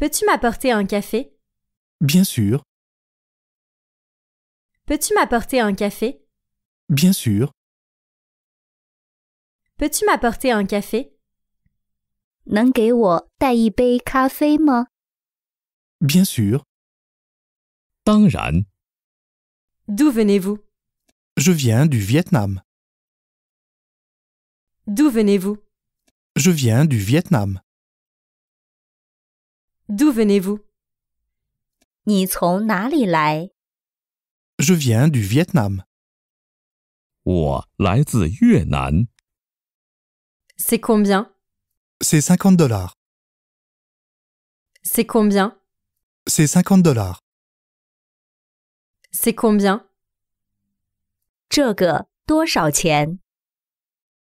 Peux-tu m'apporter un café Bien sûr. Peux-tu m'apporter un café Bien sûr. Peux-tu m'apporter un café Bien sûr. D'où venez venez-vous Je viens du Vietnam. D'où venez-vous Je viens du Vietnam. D'où venez-vous? Je viens du Vietnam. C'est combien? C'est 50 dollars. C'est combien? C'est 50 dollars. C'est combien?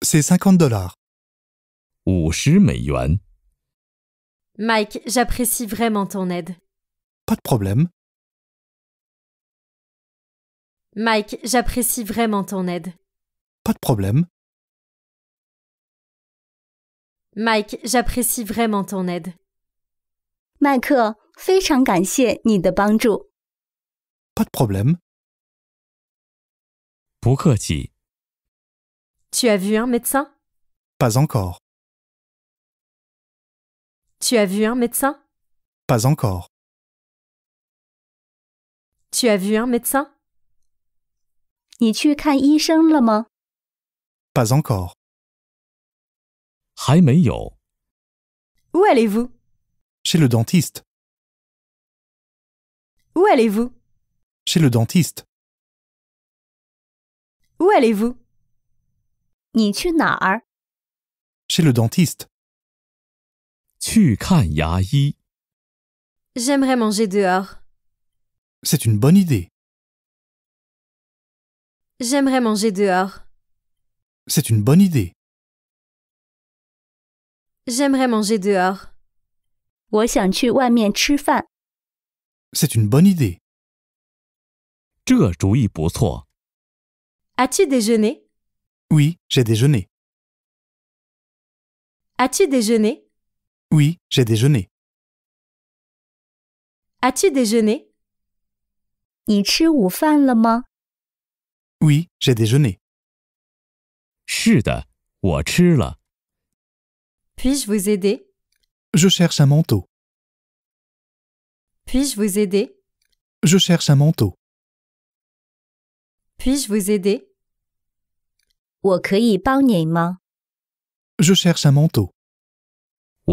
C'est 50 dollars. 50美元。Mike, j'apprécie vraiment ton aide. Pas de problème. Mike, j'apprécie vraiment ton aide. Pas de problème. Mike, j'apprécie vraiment ton aide. Pas de problème. Tu as vu un médecin Pas encore. Tu as vu un médecin Pas encore. Tu as vu un médecin Pas encore. Où allez allez-vous Chez le dentiste. Où allez-vous Chez le dentiste. Où allez-vous Chez le dentiste. J'aimerais manger dehors. C'est une bonne idée. J'aimerais manger dehors. C'est une bonne idée. J'aimerais manger dehors. C'est une bonne idée. as tu déjeuné Oui, j'ai déjeuné. As-tu déjeuné oui, j'ai déjeuné. As-tu déjeuné? Oui, j'ai déjeuné. puis je vous aider? Je cherche un manteau. Puis-je vous aider? Je cherche un manteau. Puis-je vous aider? Je cherche un manteau peut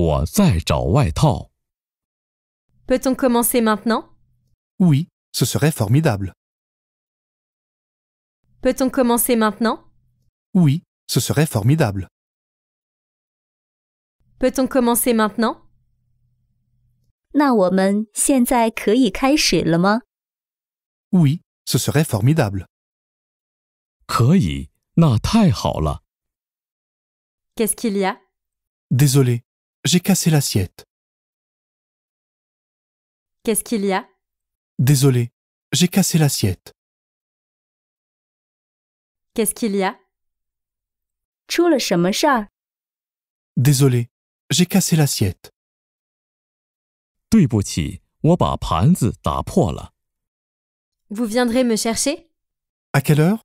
on commencer maintenant Oui, ce serait formidable. Peut-on commencer maintenant Oui, ce serait formidable. Peut-on commencer maintenant Oui, ce serait formidable. quest ce qu'il y a Désolé, j'ai cassé l'assiette. Qu'est-ce qu'il y a Désolé, j'ai cassé l'assiette. Qu'est-ce qu'il y a Désolé, j'ai cassé l'assiette. Vous viendrez me chercher À quelle heure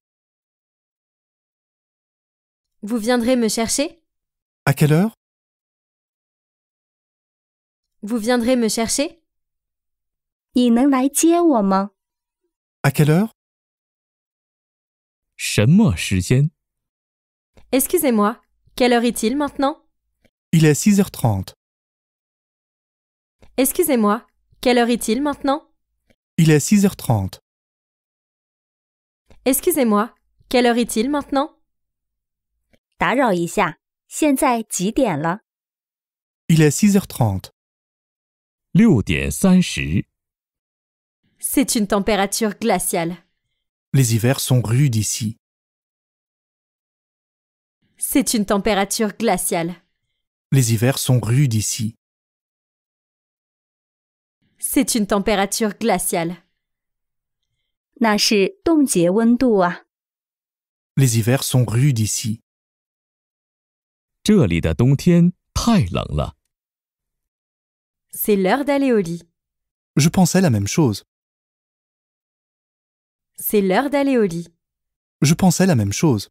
Vous viendrez me chercher À quelle heure vous viendrez me chercher À quelle heure Excusez-moi, quelle heure est-il maintenant Il est 6h30. Excusez-moi, quelle heure est-il maintenant Il est 6h30. Excusez-moi, quelle heure est-il maintenant 打扰一下，现在几点了？Il est il maintenant Il est 6 h 30 c'est une température glaciale. Les hivers sont rudes ici. C'est une température glaciale. Les hivers sont rudes ici. C'est une température glaciale. Les hivers sont rudes ici. 这里的冬天太冷了。c'est l'heure d'aller au lit. Je pensais la même chose. C'est l'heure d'aller au lit. Je pensais la même chose.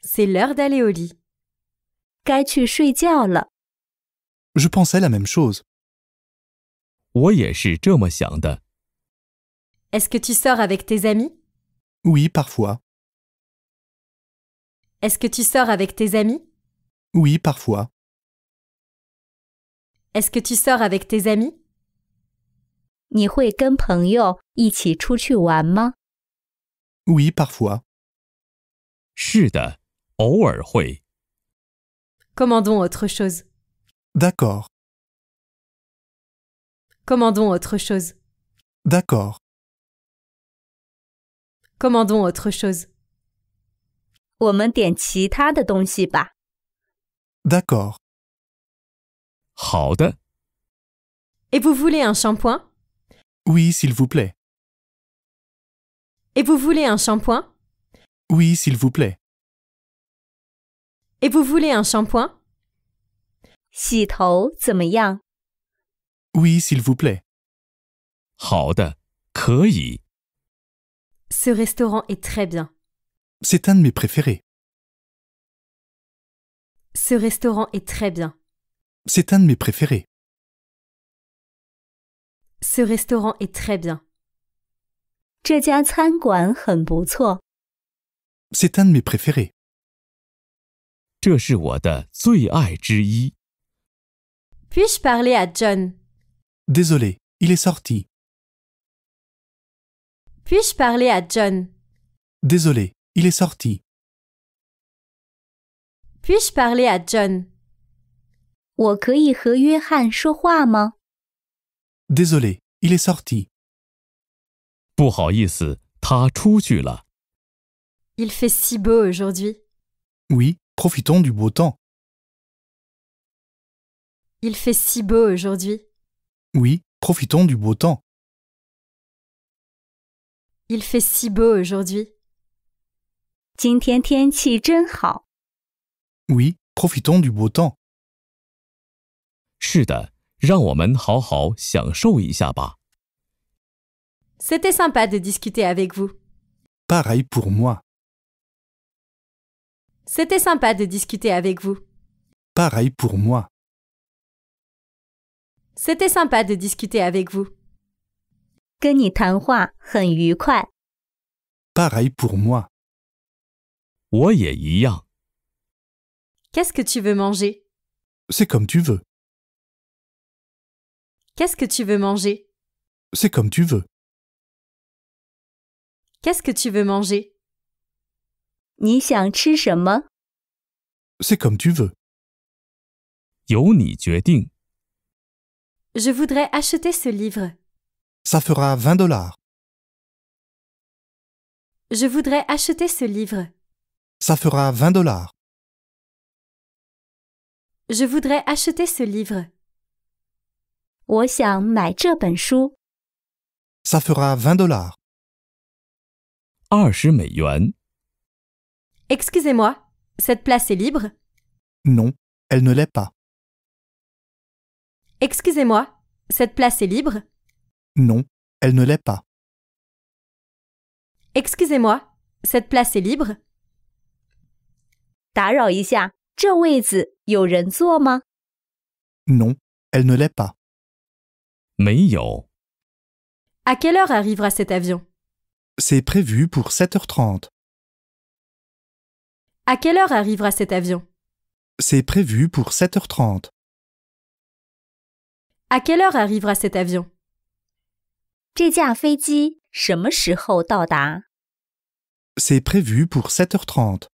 C'est l'heure d'aller au lit. Je pensais la même chose. 我也是这么想的。ce que tu sors avec tes amis Oui, parfois. Est-ce que tu sors avec tes amis Oui, parfois. Est-ce que tu sors avec tes amis? Oui, parfois. Commandons autre chose. D'accord. Commandons autre chose. D'accord. Commandons autre chose. D'accord. Et vous voulez un shampoing? Oui, s'il vous plaît. Et vous voulez un shampoing? Oui, s'il vous plaît. Et vous voulez un shampoing? Oui, s'il vous plaît. Ce restaurant est très bien. C'est un de mes préférés. Ce restaurant est très bien. C'est un de mes préférés. Ce restaurant est très bien. C'est un de mes préférés. Puis-je parler à John? Désolé, il est sorti. Puis-je parler à John? Désolé, il est sorti. Puis-je parler à John? Désolé, il est sorti. Il fait si beau aujourd'hui. Oui, profitons du beau temps. Il fait si beau aujourd'hui. Oui, profitons du beau temps. Il fait si beau aujourd'hui. Oui, profitons du beau temps. C'était sympa de discuter avec vous. Pareil pour moi. C'était sympa de discuter avec vous. Pareil pour moi. C'était sympa de discuter avec vous. Pareil pour moi. quest ce que tu veux manger C'est comme tu veux. Qu'est-ce que tu veux manger C'est comme tu veux. Qu'est-ce que tu veux manger C'est comme tu veux. Je voudrais acheter ce livre. Ça fera 20 dollars. Je voudrais acheter ce livre. Ça fera 20 dollars. Je voudrais acheter ce livre. Ça fera vingt dollars. excusez moi cette place est libre Non, elle ne l'est pas. Excusez-moi, cette place est libre Non, elle ne l'est pas. Excusez-moi, cette place est libre Non, elle ne l'est pas. À quelle heure arrivera cet avion C'est prévu pour 7h30. À quelle heure arrivera cet avion C'est prévu pour 7h30. À quelle heure arrivera cet avion C'est prévu pour 7h30. 30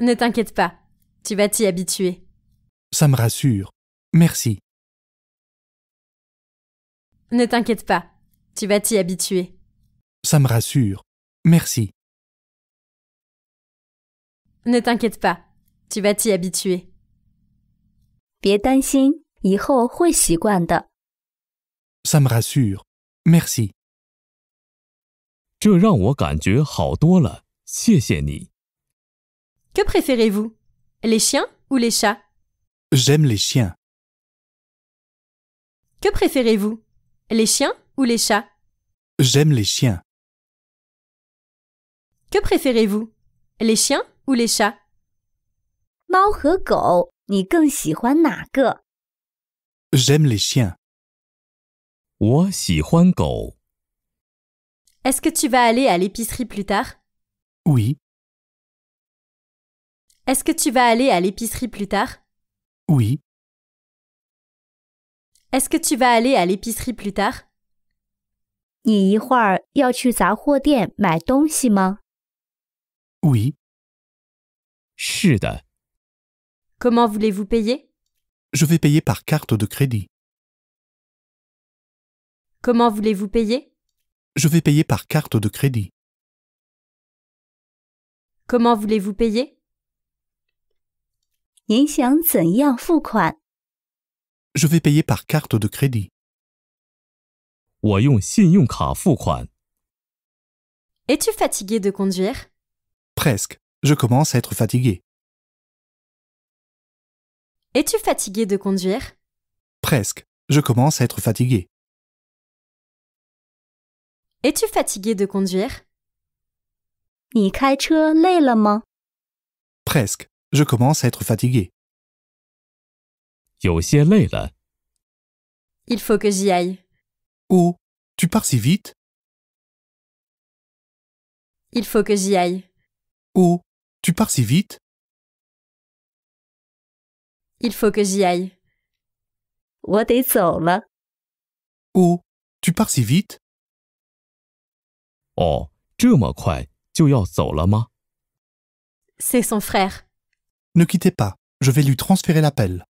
Ne t'inquiète pas, tu vas t'y habituer. Ça me rassure. Merci. Ne t'inquiète pas, tu vas t'y habituer. Ça me rassure. Merci. Ne t'inquiète pas, tu vas t'y habituer. Ça me rassure. Merci. Que préférez préférez-vous, les chiens ou les chats J'aime les chiens. Que préférez-vous Les chiens ou les chats J'aime les chiens. Que préférez-vous Les chiens ou les chats J'aime les chiens. est ce que tu vas aller à l'épicerie plus tard Oui, Est-ce que tu vas aller à l'épicerie plus tard oui. Est-ce que tu vas aller à l'épicerie plus tard? Oui. Comment 是的。Comment voulez-vous payer? Je vais payer par carte de crédit. Comment voulez-vous payer? Je vais payer par carte de crédit. Comment voulez-vous payer? Je vais payer par carte de crédit. es tu fatigué de conduire Presque. Je commence à être fatigué. Es-tu fatigué de conduire Presque. Je commence à être fatigué. Es-tu fatigué de conduire Presque. Je commence à être fatigué. Il faut que j'y aille. Oh, tu pars si vite Il faut que j'y aille. Oh, tu pars si vite Il faut que j'y aille. Oh, tu pars si vite Oh, C'est son frère. Ne quittez pas, je vais lui transférer l'appel.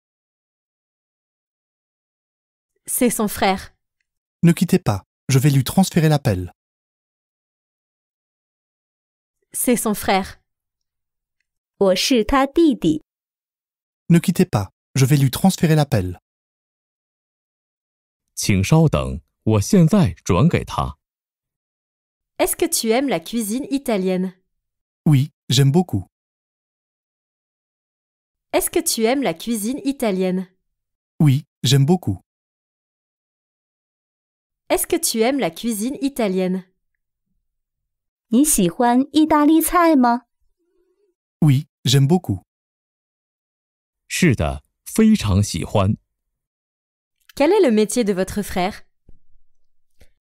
C'est son frère. Ne quittez pas, je vais lui transférer l'appel. C'est son frère. Ne quittez pas, je vais lui transférer l'appel. Est-ce que tu aimes la cuisine italienne Oui, j'aime beaucoup. Est-ce que tu aimes la cuisine italienne Oui, j'aime beaucoup. Est-ce que tu aimes la cuisine italienne Oui, j'aime beaucoup. Quel est le métier de votre frère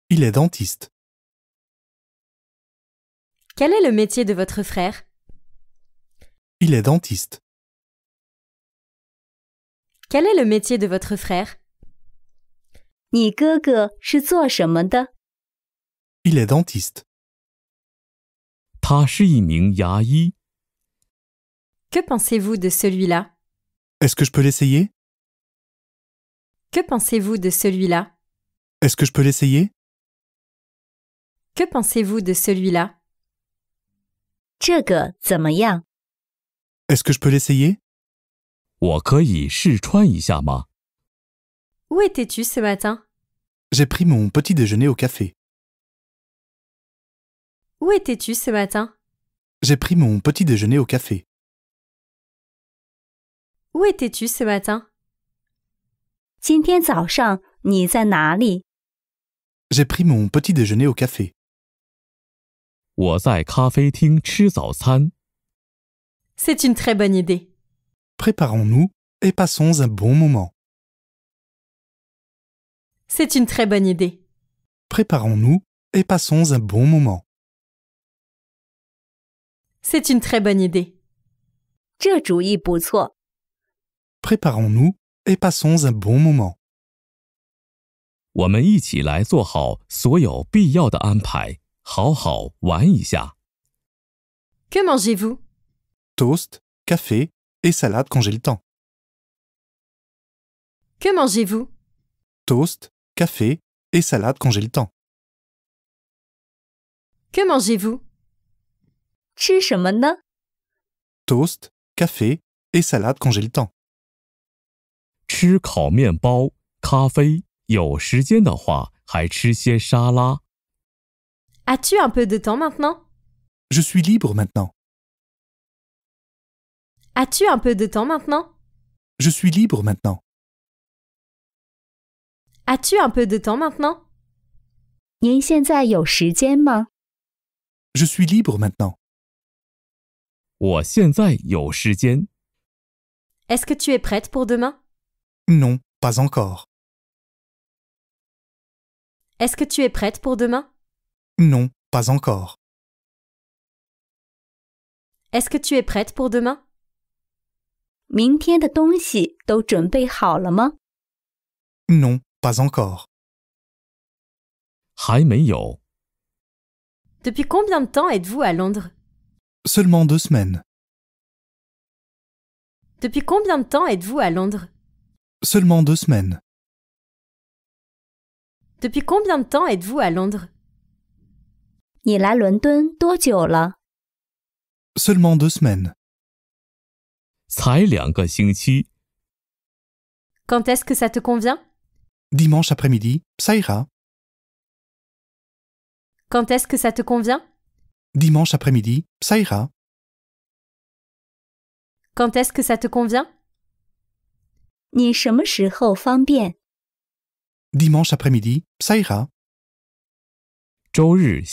Il est dentiste. Quel est le métier de votre frère Il est dentiste. Quel est le métier de votre frère Il est dentiste. Que pensez-vous de celui-là Est-ce que je peux l'essayer Que pensez-vous de celui-là Est-ce que je peux l'essayer Que pensez-vous de celui-là Est-ce que je peux l'essayer où étais étais-tu ce matin? J'ai pris mon petit déjeuner au café. Où étais-tu ce matin? J'ai pris mon petit déjeuner au café. Où étais-tu ce matin? J'ai pris mon petit déjeuner au café. C'est une très bonne idée préparons-nous et passons un bon moment. C'est une très bonne idée. Préparons-nous et passons un bon moment. C'est une très bonne idée. Préparons-nous et passons un bon moment. Que mangez-vous Toast, café, et salade quand j'ai le temps. Que mangez-vous Toast, café et salade quand j'ai le temps. Que mangez-vous Toast, café et salade quand j'ai le temps. 吃烤面包、咖啡，有时间的话还吃些沙拉。tu un peu de temps maintenant Je suis libre maintenant. As-tu un peu de temps maintenant Je suis libre maintenant. As-tu un peu de temps maintenant Je suis libre maintenant. est ce que tu es prête pour demain Non, pas encore. Est-ce que tu es prête pour demain Non, pas encore. Est-ce que tu es prête pour demain non, pas encore. Depuis combien de temps êtes-vous à Londres Seulement deux semaines. Depuis combien de temps êtes-vous à Londres Seulement deux semaines. Depuis combien de temps êtes-vous à Londres Seulement deux semaines. Quand est est-ce que ça te convient Dimanche après-midi, ça ira. Quand est-ce que ça te convient Dimanche après-midi, ça ira. Quand est-ce que ça te convient Dimanche après-midi, ça ira. j'ai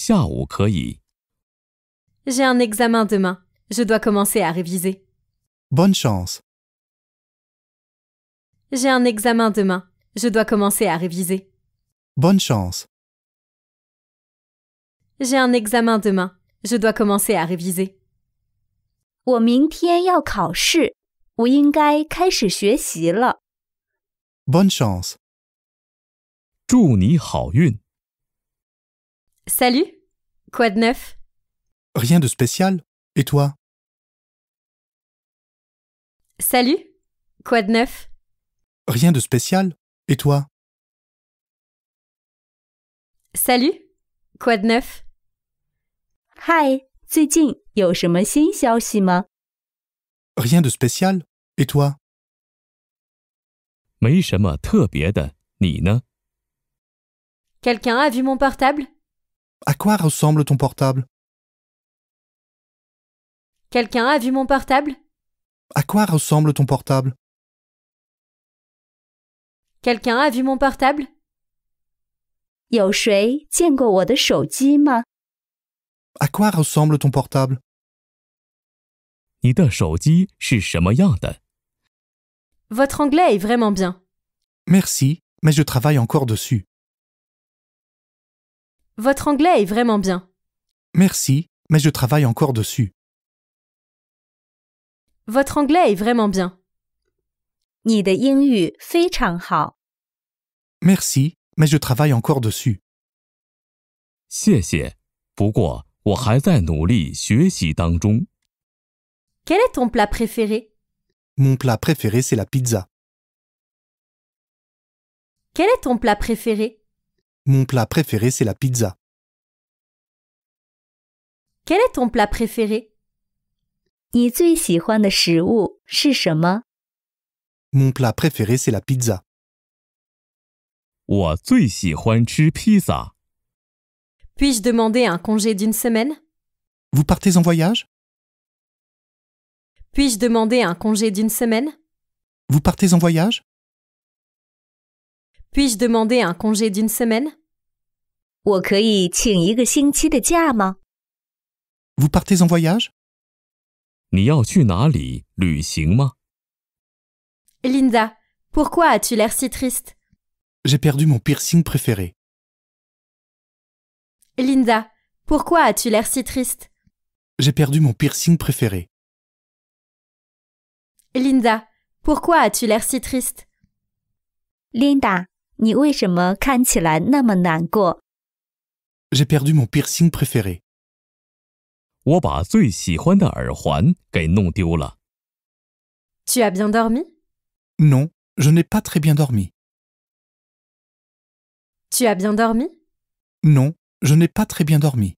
un examen demain. Je dois commencer à réviser. Bonne chance. J'ai un examen demain. Je dois commencer à réviser. Bonne chance. J'ai un examen demain. Je dois commencer à réviser. Bonne chance. Salut. Quoi de neuf Rien de spécial. Et toi Salut Quoi de neuf Rien de spécial. Et toi Salut Quoi de neuf Hi Rien de spécial. Et toi Quelqu'un a vu mon portable À quoi ressemble ton portable Quelqu'un a vu mon portable à quoi ressemble ton portable Quelqu'un a vu mon portable À quoi ressemble ton portable Votre anglais est vraiment bien. Merci, mais je travaille encore dessus. Votre anglais est vraiment bien. Merci, mais je travaille encore dessus. Votre anglais est vraiment bien. Merci, mais je travaille encore dessus. Quel est ton plat préféré Mon plat préféré, c'est la pizza. Quel est ton plat préféré Mon plat préféré, c'est la pizza. Quel est ton plat préféré mon plat préféré c'est la pizza. puis je demander un congé d'une semaine Vous partez en voyage Puis-je demander un congé d'une semaine Vous partez en voyage Puis-je demander un congé d'une semaine Vous partez en voyage Linda, pourquoi as-tu l'air si triste J'ai perdu mon piercing préféré. Linda, pourquoi as-tu l'air si triste J'ai perdu mon piercing préféré. Linda, pourquoi as-tu l'air si triste Linda, J'ai perdu mon piercing préféré. Tu as bien dormi? Non, je n'ai pas très bien dormi. Tu as bien dormi? Non, je n'ai pas très bien dormi.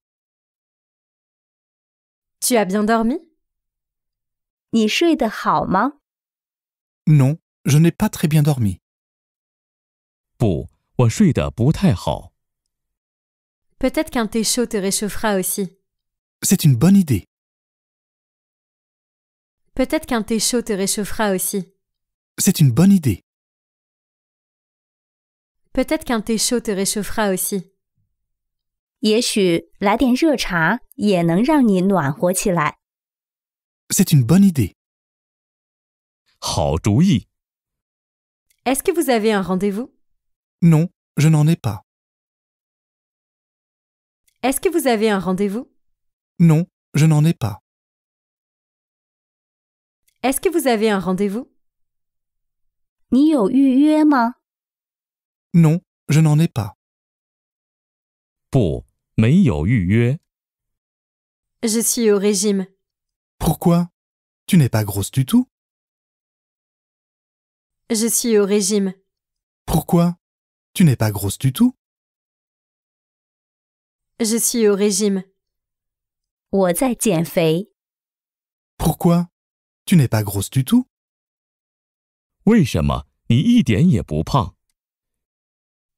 Tu as bien dormi? Non, je n'ai pas très bien dormi. peut être qu'un thé chaud te réchauffera aussi. C'est une bonne idée. Peut-être qu'un thé chaud te réchauffera aussi. C'est une bonne idée. Peut-être qu'un thé chaud te réchauffera aussi. C'est une bonne idée. est ce que vous avez un rendez-vous Non, je n'en ai pas. Est-ce que vous avez un rendez-vous non, je n'en ai pas. Est-ce que vous avez un rendez-vous Non, je n'en ai pas. Je suis au régime. Pourquoi Tu n'es pas grosse du tout. Je suis au régime. Pourquoi Tu n'es pas grosse du tout. Je suis au régime. Pourquoi Tu n'es pas grosse du tout.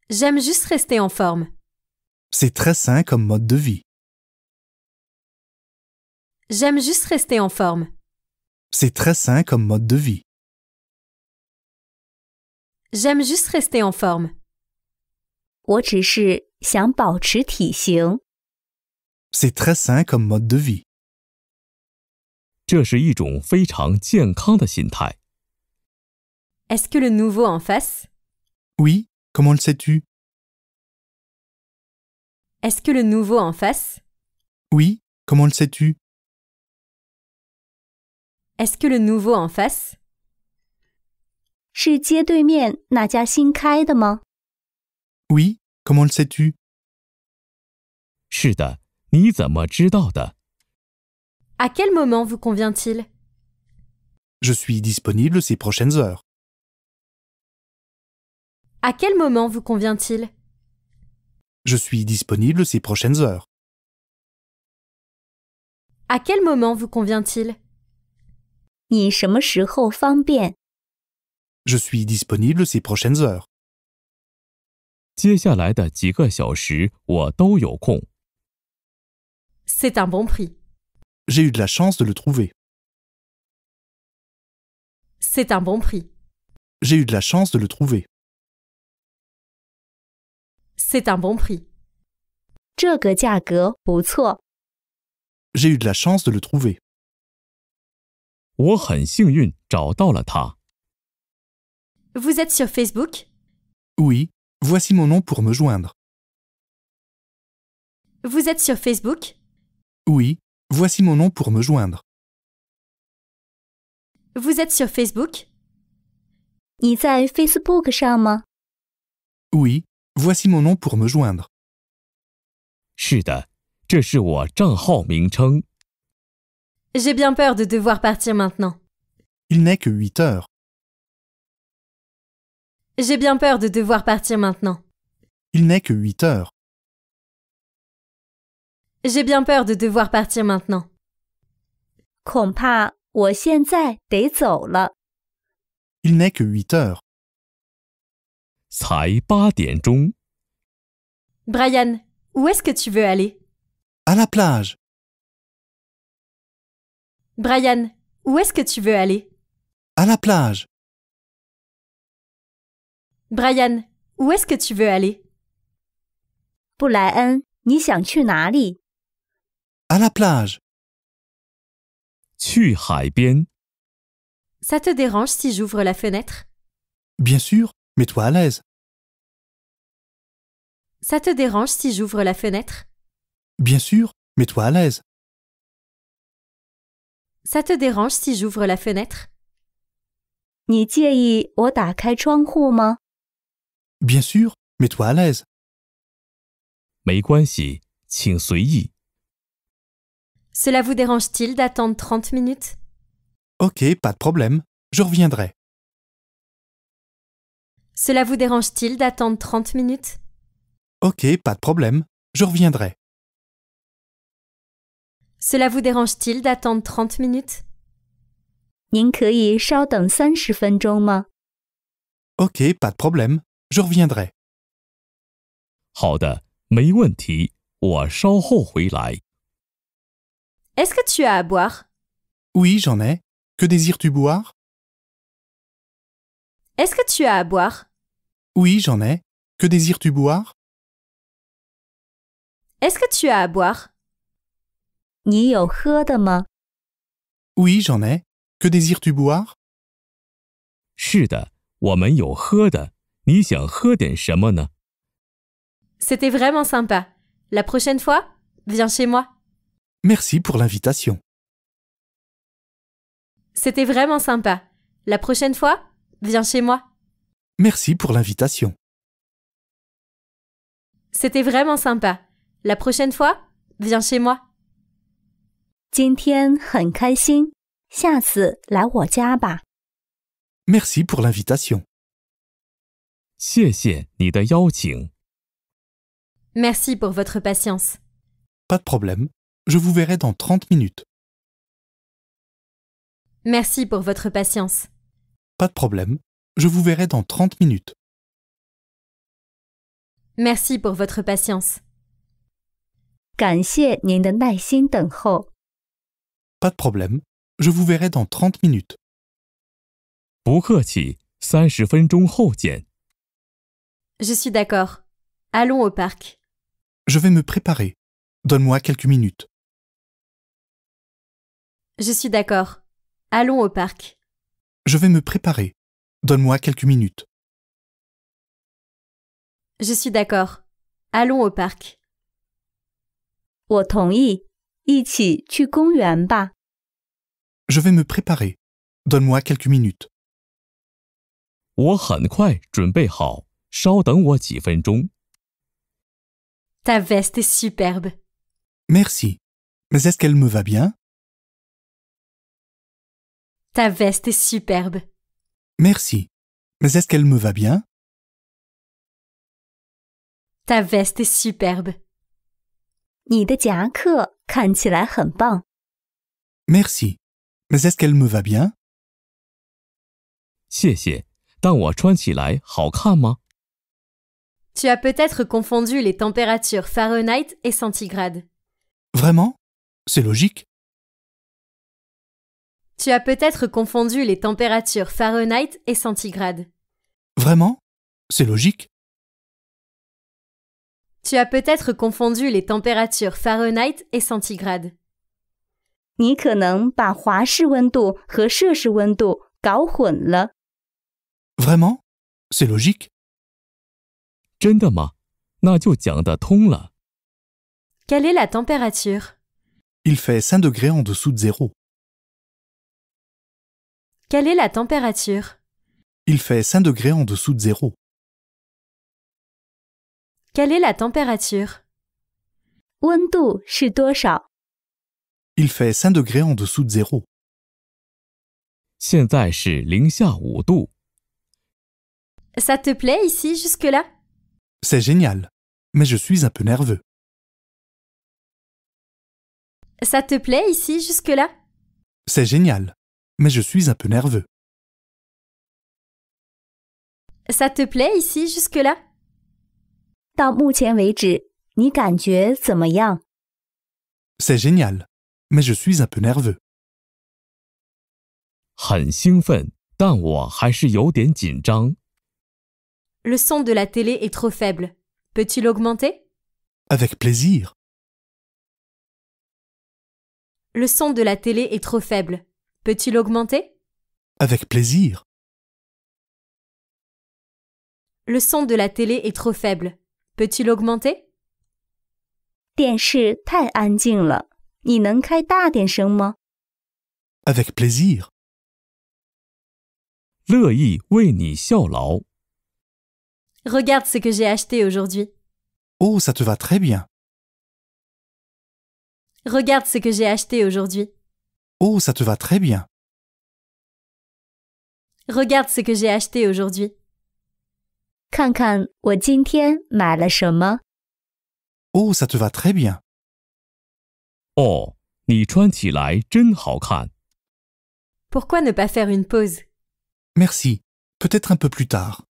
J'aime juste rester en forme. C'est très sain comme mode de vie. J'aime juste rester en forme. C'est très sain comme mode de vie. J'aime juste rester en forme. C'est très sain comme mode de vie. est ce que le nouveau en face Oui, comment le sais-tu Est-ce que le nouveau en face Oui, comment le sais-tu Est-ce que le nouveau en face Oui, comment le sais-tu à quel moment vous convient-il Je suis disponible ces prochaines heures. À quel moment vous convient-il Je suis disponible ces prochaines heures. À quel moment vous convient-il Je suis disponible ces prochaines heures. C'est un bon prix. J'ai eu de la chance de le trouver. C'est un bon prix. J'ai eu de la chance de le trouver. C'est un bon prix. J'ai eu de la chance de le trouver. Vous êtes sur Facebook Oui, voici mon nom pour me joindre. Vous êtes sur Facebook oui, voici mon nom pour me joindre. Vous êtes sur Facebook Oui, voici mon nom pour me joindre. J'ai bien peur de devoir partir maintenant. Il n'est que 8 heures. J'ai bien peur de devoir partir maintenant. Il n'est que 8 heures. J'ai bien peur de devoir partir maintenant. Il n'est que huit heures. Brian, où est-ce que tu veux aller À la plage. Brian, où est-ce que tu veux aller À la plage. Brian, où est-ce que tu veux aller à la plage. Ça te dérange si j'ouvre la fenêtre Bien sûr, mets-toi à l'aise. Ça te dérange si j'ouvre la fenêtre Bien sûr, mets-toi à l'aise. Ça te dérange si j'ouvre la fenêtre Bien sûr, mets-toi à l'aise. Cela vous dérange-t-il d'attendre 30 minutes Ok, pas de problème, je reviendrai. Cela vous dérange-t-il d'attendre 30 minutes Ok, pas de problème, je reviendrai. Cela vous dérange-t-il d'attendre 30 minutes Ok, pas de problème, je reviendrai. 好的，没问题，我稍后回来。est-ce que tu as à boire Oui, j'en ai. Que désires-tu boire Est-ce que tu as à boire Oui, j'en ai. Que désires-tu boire Est-ce que tu as à boire Oui, j'en ai. Que désires-tu boire C'était vraiment sympa. La prochaine fois, viens chez moi. Merci pour l'invitation. C'était vraiment sympa. La prochaine fois, viens chez moi. Merci pour l'invitation. C'était vraiment sympa. La prochaine fois, viens chez moi. Merci pour l'invitation. Merci pour votre patience. Pas de problème. Je vous verrai dans 30 minutes. Merci pour votre patience. Pas de problème. Je vous verrai dans 30 minutes. Merci pour votre patience. Pas de problème. Je vous verrai dans 30 minutes. Je suis d'accord. Allons au parc. Je vais me préparer. Donne-moi quelques minutes. Je suis d'accord. Allons au parc. Je vais me préparer. Donne-moi quelques minutes. Je suis d'accord. Allons au parc. Je vais me préparer. Donne-moi quelques minutes. Ta veste est superbe. Merci. Mais est-ce qu'elle me va bien ta veste est superbe. Merci. Mais est-ce qu'elle me va bien Ta veste est superbe. Merci, Mais est-ce qu'elle me va bien Tu as peut-être confondu les températures Fahrenheit et centigrade. Vraiment C'est logique. Tu as peut-être confondu les températures Fahrenheit et centigrade. Vraiment C'est logique. Tu as peut-être confondu les températures Fahrenheit et centigrade. Vraiment C'est logique. Quelle est la température Il fait 5 degrés en dessous de zéro. Quelle est la température Il fait 5 degrés en dessous de zéro. Quelle est la température Il fait 5 degrés en dessous de zéro. Ça te plaît ici jusque-là C'est génial, mais je suis un peu nerveux. Ça te plaît ici jusque-là C'est génial, mais je suis un peu nerveux. Ça te plaît ici jusque-là? C'est génial, mais je suis un peu nerveux. Le son de la télé est trop faible. Peux-tu l'augmenter? Avec plaisir. Le son de la télé est trop faible. Peux-tu l'augmenter Avec plaisir. Le son de la télé est trop faible. Peux-tu l'augmenter Avec plaisir. Regarde ce que j'ai acheté aujourd'hui. Oh, ça te va très bien. Regarde ce que j'ai acheté aujourd'hui. Oh, ça te va très bien. Regarde ce que j'ai acheté aujourd'hui. Oh, ça te va très bien. Oh, Pourquoi ne pas faire une pause Merci. Peut-être un peu plus tard.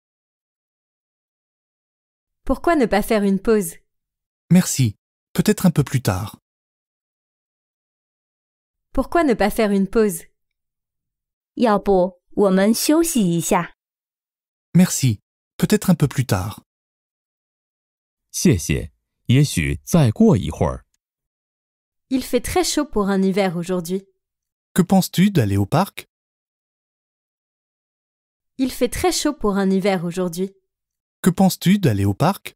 Pourquoi ne pas faire une pause Merci. Peut-être un peu plus tard. Pourquoi ne pas faire une pause Merci. Peut-être un peu plus tard. Il fait très chaud pour un hiver aujourd'hui. Que penses-tu d'aller au parc Il fait très chaud pour un hiver aujourd'hui. Que penses-tu d'aller au parc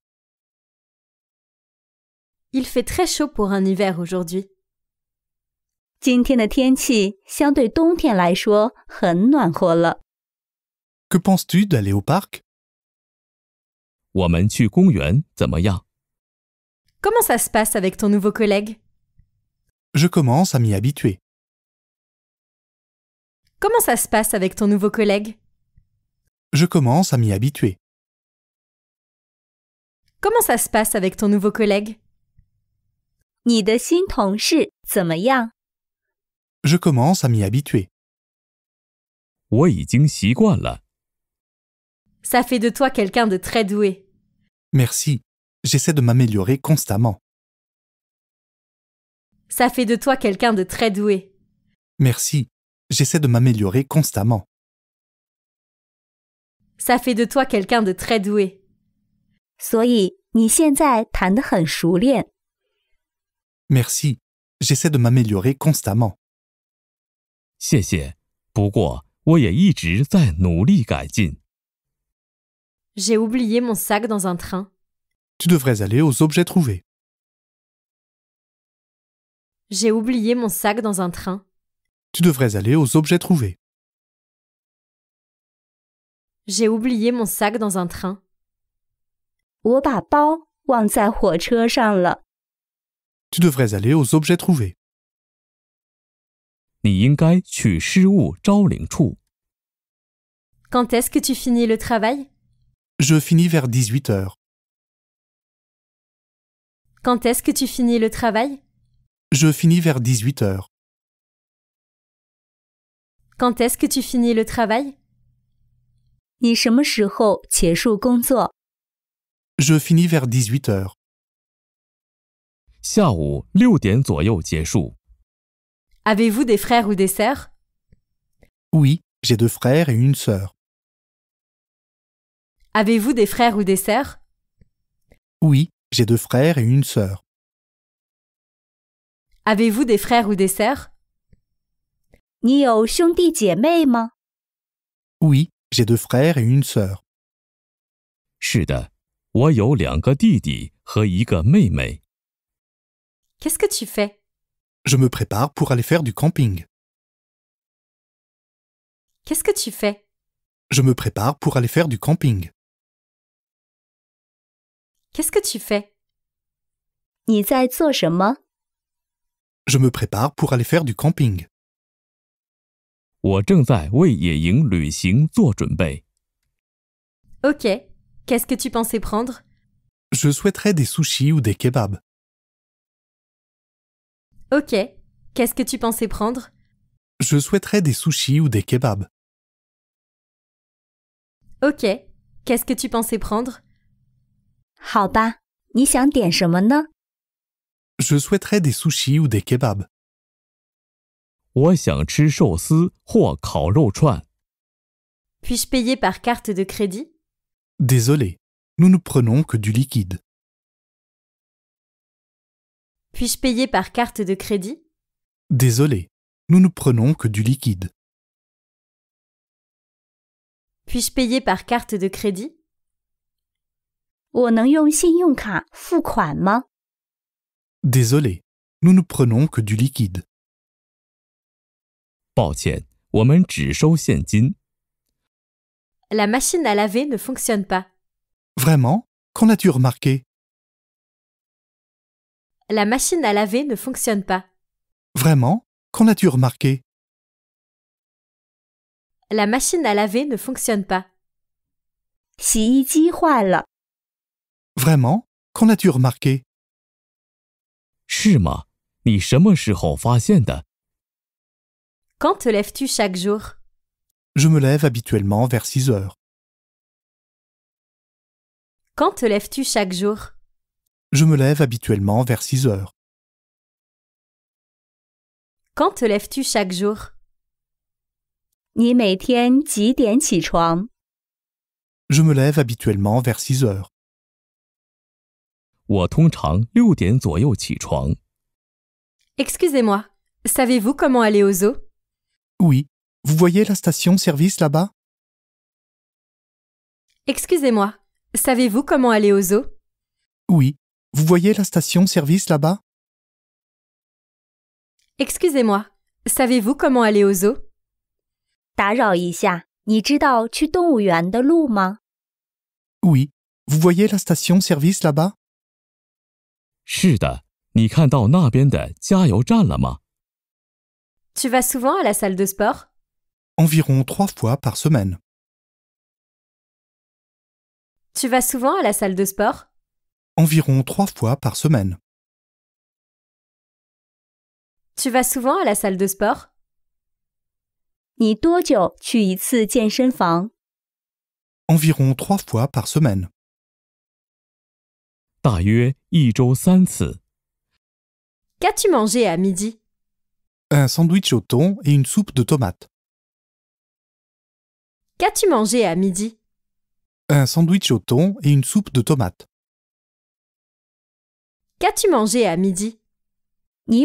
Il fait très chaud pour un hiver aujourd'hui. Que penses penses-tu d'aller au parc ?»« Comment ça se passe avec ton nouveau collègue ?»« Je commence à m'y habituer. Comment ça se passe avec ton nouveau collègue Je commence à m'y habituer. Comment ça se passe avec ton nouveau collègue 你的新同事怎么样 je commence à m'y habituer. Ça fait de toi quelqu'un de très doué. Merci. J'essaie de m'améliorer constamment. Ça fait de toi quelqu'un de très doué. Merci. J'essaie de m'améliorer constamment. Ça fait de toi quelqu'un de très doué. Merci. J'essaie de m'améliorer constamment. J'ai oublié mon sac dans un train. Tu devrais aller aux objets trouvés. J'ai oublié mon sac dans un train. Tu devrais aller aux objets trouvés. J'ai oublié mon sac dans un train. Tu devrais aller aux objets trouvés. 你应该去失物招领处。Quand est-ce que tu finis le travail？Je finis vers 18 heures. Quand est-ce que tu finis le travail？Je finis vers 18 heures. Quand est-ce que tu finis le travail？你什么时候结束工作？Je finis vers 18 heures. 下午六点左右结束。Avez-vous des frères ou des sœurs Oui, j'ai deux frères et une sœur. Avez-vous des frères ou des sœurs Oui, j'ai deux frères et une sœur. Avez-vous des frères ou des sœurs Oui, j'ai deux frères et une sœur. quest ce que tu fais je me prépare pour aller faire du camping. Qu'est-ce que tu fais Je me prépare pour aller faire du camping. Qu'est-ce que tu fais Je me prépare pour aller faire du camping. Ok. Qu'est-ce que tu pensais prendre Je souhaiterais des sushis ou des kebabs. Ok, qu'est-ce que tu pensais prendre Je souhaiterais des sushis ou des kebabs. Ok, qu'est-ce que tu pensais prendre Je souhaiterais des sushis ou des kebabs. Puis-je payer par carte de crédit Désolé, nous ne prenons que du liquide. Puis-je payer par carte de crédit Désolé, nous ne prenons que du liquide. Puis-je payer par carte de crédit Désolé, nous ne prenons que du liquide. La machine à laver ne fonctionne pas. Vraiment Qu'en as-tu remarqué la machine à laver ne fonctionne pas. Vraiment Qu'en as-tu remarqué La machine à laver ne fonctionne pas. Vraiment Qu'en as-tu remarqué Quand te lèves-tu chaque jour Je me lève habituellement vers 6 heures. Quand te lèves-tu chaque jour je me lève habituellement vers 6 heures. Quand te lèves-tu chaque jour? Je me lève habituellement vers 6 heures. excusez moi savez-vous comment aller au zoo? Oui, vous voyez la station-service là-bas? Excusez-moi, savez-vous comment aller au zoo? Oui, vous voyez la station-service là-bas Excusez-moi, savez-vous comment aller au zoo Oui. Vous voyez la station-service là-bas Tu vas souvent à la salle de sport Environ trois fois par semaine. Tu vas souvent à la salle de sport environ trois fois par semaine. Tu vas souvent à la salle de sport Environ trois fois par semaine. quas tu mangé à midi Un sandwich au thon et une soupe de tomates. Qu'as-tu mangé à midi Un sandwich au thon et une soupe de tomates. Qu'as-tu mangé à midi Un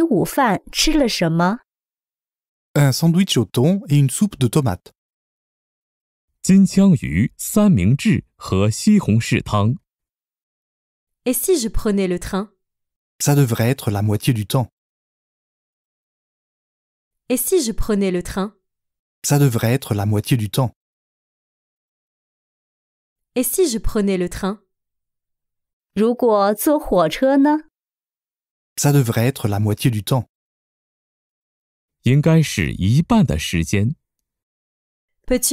sandwich au thon et une soupe de tomates. Et si je prenais le train Ça devrait être la moitié du temps. Et si je prenais le train Ça devrait être la moitié du temps. Et si je prenais le train ça devrait être la moitié du temps. Peux-tu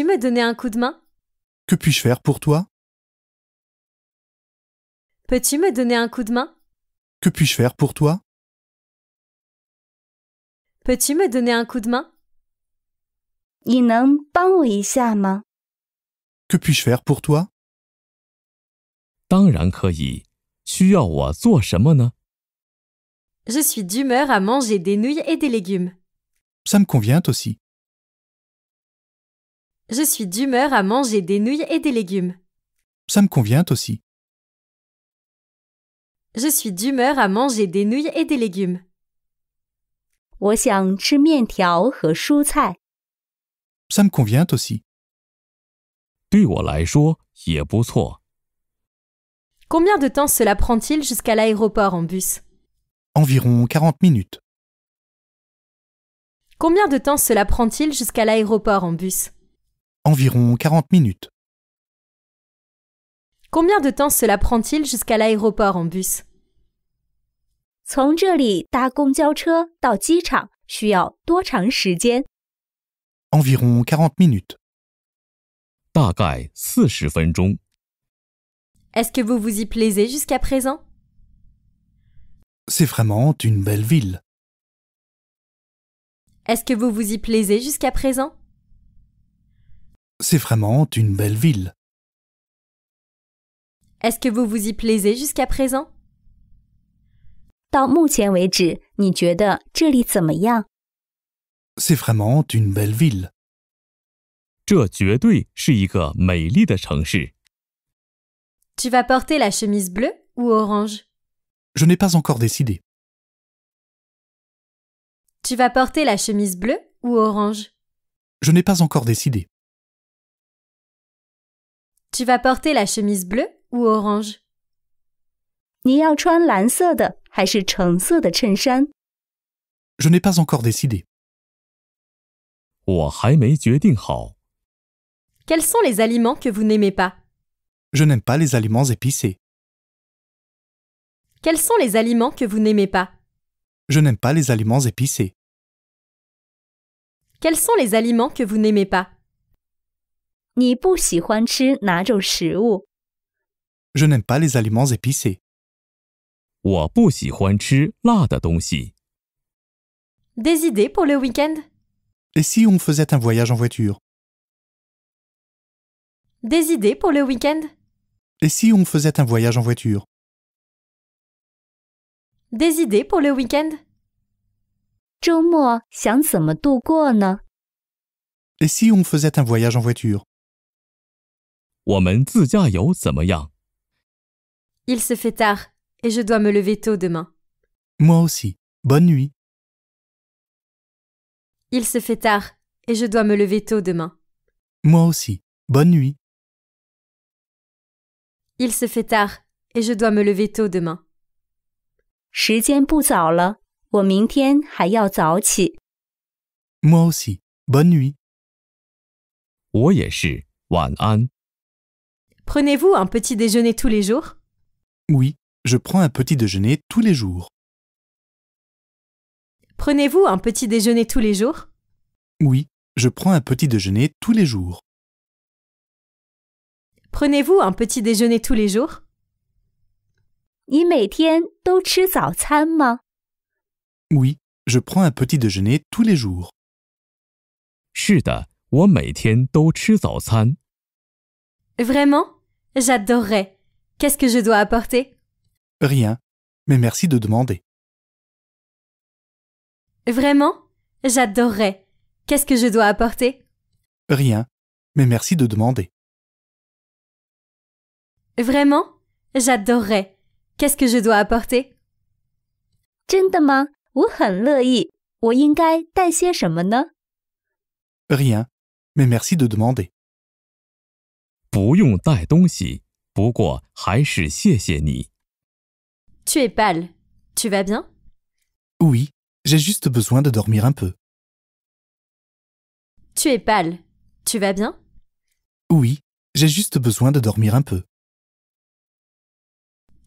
me donner un coup de main Que puis-je faire pour toi Peux-tu me donner un coup de main Que puis-je faire pour toi Peux-tu me donner un coup de main Que puis-je faire pour toi je suis d'humeur à manger des nouilles et des légumes. Ça me convient aussi. Je suis d'humeur à manger des nouilles et des légumes. Ça me convient aussi. Je suis d'humeur à manger des nouilles et des légumes. Ça me convient aussi. Combien de temps cela prend-il jusqu'à l'aéroport en bus Environ 40 minutes. Combien de temps cela prend-il jusqu'à l'aéroport en bus Environ 40 minutes. Combien de temps cela prend-il jusqu'à l'aéroport en bus Environ 40 minutes. Est-ce que vous vous y plaisez jusqu'à présent C'est vraiment une belle ville. Est-ce que vous vous y plaisez jusqu'à présent C'est vraiment une belle ville. Est-ce que vous vous y plaisez jusqu'à présent C'est vraiment une belle ville. Tu vas porter la chemise bleue ou orange Je n'ai pas encore décidé. Tu vas porter la chemise bleue ou orange Je n'ai pas encore décidé. Tu vas porter la chemise bleue ou orange Je n'ai pas encore décidé. Quels sont les aliments que vous n'aimez pas je n'aime pas les aliments épicés. Quels sont les aliments que vous n'aimez pas Je n'aime pas les aliments épicés. Quels sont les aliments que vous n'aimez pas Je n'aime pas les aliments épicés. Des idées pour le week-end Et si on faisait un voyage en voiture Des idées pour le week-end et si on faisait un voyage en voiture Des idées pour le week-end Et si on faisait un voyage en voiture Il se fait tard et je dois me lever tôt demain. Moi aussi. Bonne nuit. Il se fait tard et je dois me lever tôt demain. Moi aussi. Bonne nuit. Il se fait tard et je dois me lever tôt demain. Moi aussi. Bonne nuit. prenez vous un petit déjeuner tous les jours Oui, je prends un petit déjeuner tous les jours. Prenez-vous un petit déjeuner tous les jours Oui, je prends un petit déjeuner tous les jours. Prenez-vous un petit déjeuner tous les jours? Oui, je prends un petit déjeuner tous les jours. Vraiment J'adorerais. Qu'est-ce que je dois apporter? Rien, mais merci de demander. Vraiment? J'adorerais. Qu'est-ce que je dois apporter? Rien, mais merci de demander. Vraiment J'adorerais. Qu'est-ce que je dois apporter Rien, mais merci de demander. Tu es pâle. Tu vas bien Oui, j'ai juste besoin de dormir un peu. Tu es pâle. Tu vas bien Oui, j'ai juste besoin de dormir un peu.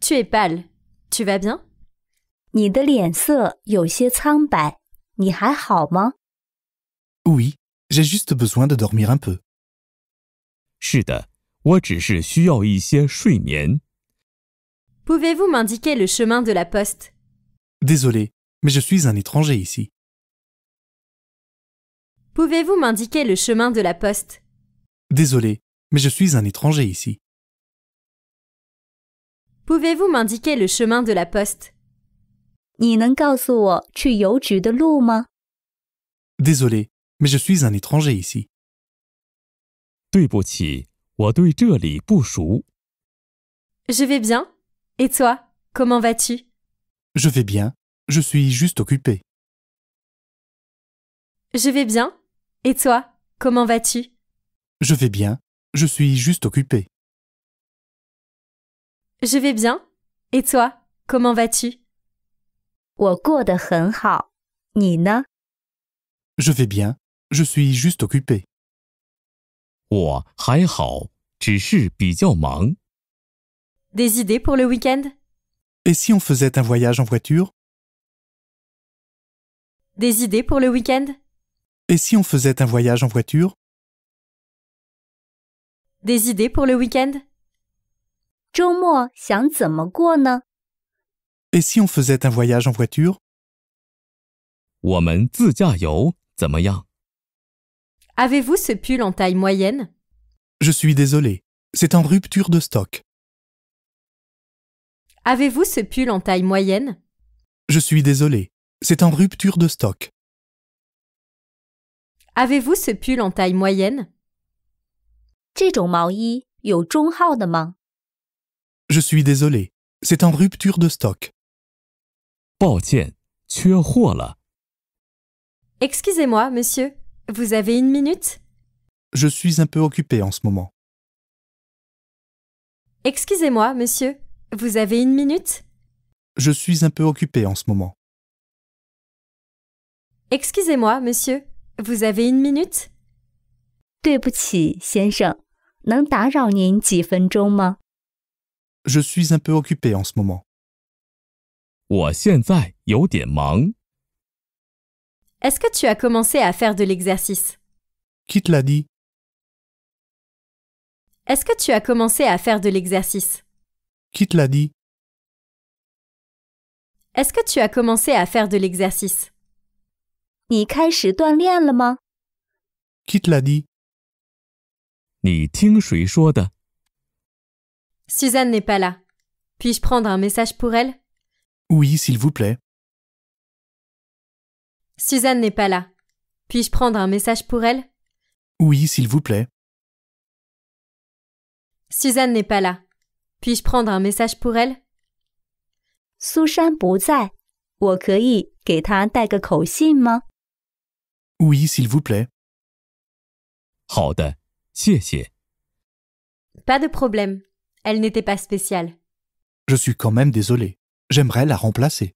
Tu es pâle. Tu vas bien? 你的脸色有些苍白，你还好吗？Oui, j'ai juste besoin de dormir un peu. pouvez vous m'indiquer le chemin de la poste? Désolé, mais je suis un étranger ici. Pouvez-vous m'indiquer le chemin de la poste? Désolé, mais je suis un étranger ici. Pouvez-vous m'indiquer le chemin de la poste Désolé, mais je suis un étranger ici. Je vais bien. Et toi, comment vas-tu Je vais bien. Je suis juste occupé. Je vais bien. Et toi, comment vas-tu Je vais bien. Je suis juste occupé. Je vais bien. Et toi, comment vas-tu Je vais bien. Je suis juste occupé. Des idées pour le week-end Et si on faisait un voyage en voiture Des idées pour le week-end Et si on faisait un voyage en voiture Des idées pour le week-end et si on faisait un voyage en voiture avez vous ce pull en taille moyenne Je suis désolé, c'est en rupture de stock. Avez-vous ce pull en taille moyenne Je suis désolé, c'est en rupture de stock. Avez-vous ce pull en taille moyenne je suis désolé, c'est en rupture de stock. excusez moi monsieur, vous avez une minute Je suis un peu occupé en ce moment. Excusez-moi, monsieur, vous avez une minute Je suis un peu occupé en ce moment. Excusez-moi, monsieur, vous avez une minute je suis un peu occupé en ce moment. Est-ce que tu as commencé à faire de l'exercice Qui te l'a dit Est-ce que tu as commencé à faire de l'exercice Qui te l'a dit Est-ce que tu as commencé à faire de l'exercice Qui te l'a dit Suzanne n'est pas là. Puis-je prendre un message pour elle Oui, s'il vous plaît. Suzanne n'est pas là. Puis-je prendre un message pour elle Oui, s'il vous plaît. Suzanne n'est pas là. Puis-je prendre un message pour elle Oui, s'il vous plaît. Pas de problème. Elle n'était pas spéciale. Je suis quand même désolé. J'aimerais la remplacer.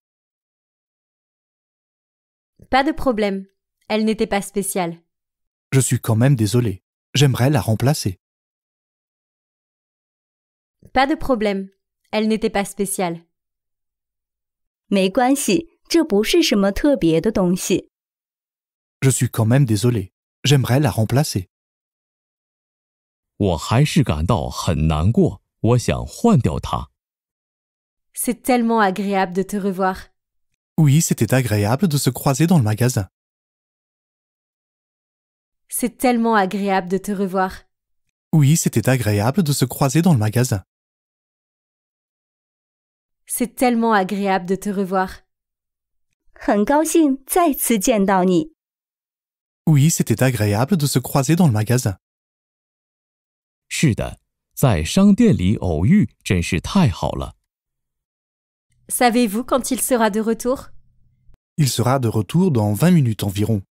Pas de problème. Elle n'était pas spéciale. Je suis quand même désolé. J'aimerais la remplacer. Pas de problème. Elle n'était pas spéciale. Je suis quand même désolé. J'aimerais la remplacer. 我还是感到很难过。c'est tellement agréable de te revoir. Oui, c'était agréable de se croiser dans le magasin. C'est tellement agréable de te revoir. Oui, c'était agréable de se croiser dans le magasin. C'est tellement agréable de te revoir. Oui, c'était agréable de se croiser dans le magasin. 是的，savez vous quand il sera de retour Il sera de retour dans vingt minutes environ.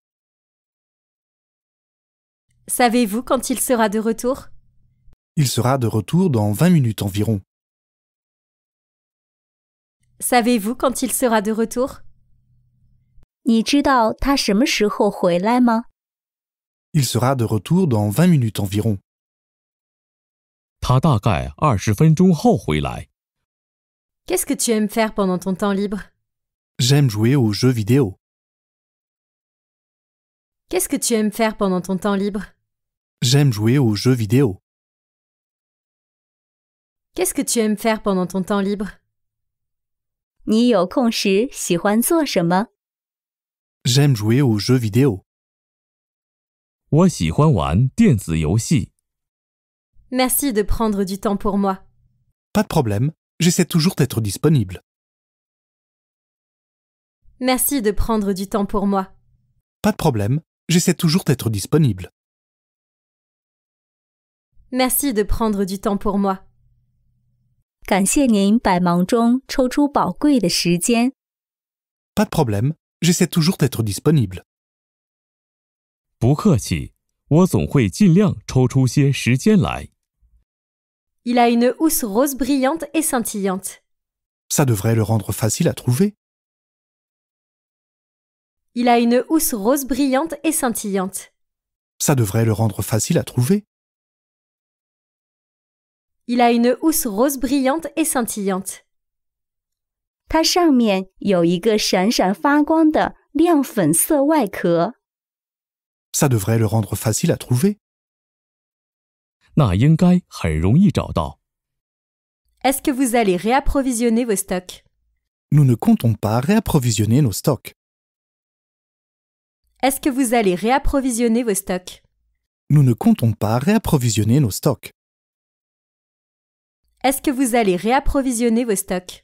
Savez-vous quand il sera de retour Il sera de retour dans vingt minutes environ. Savez-vous quand il sera de retour Il sera de retour dans vingt minutes environ. 他大概二十分钟后回来。你有空时喜欢做什么？我喜欢玩电子游戏。Merci de prendre du temps pour moi. Pas de problème, j'essaie toujours d'être disponible. Merci de prendre du temps pour moi. Pas de problème, j'essaie toujours d'être disponible. Merci de prendre du temps pour moi. Pas de problème, j'essaie toujours d'être disponible. 不客气，我总会尽量抽出些时间来。il a une housse rose brillante et scintillante. Ça devrait le rendre facile à trouver. Il a une housse rose brillante et scintillante. Ça devrait le rendre facile à trouver. Il a une housse rose brillante et scintillante. Ça devrait le rendre facile à trouver. Est-ce que vous allez réapprovisionner vos stocks Nous ne comptons pas réapprovisionner nos stocks. Est-ce que vous allez réapprovisionner vos stocks Nous ne comptons pas réapprovisionner nos stocks. Est-ce que vous allez réapprovisionner vos stocks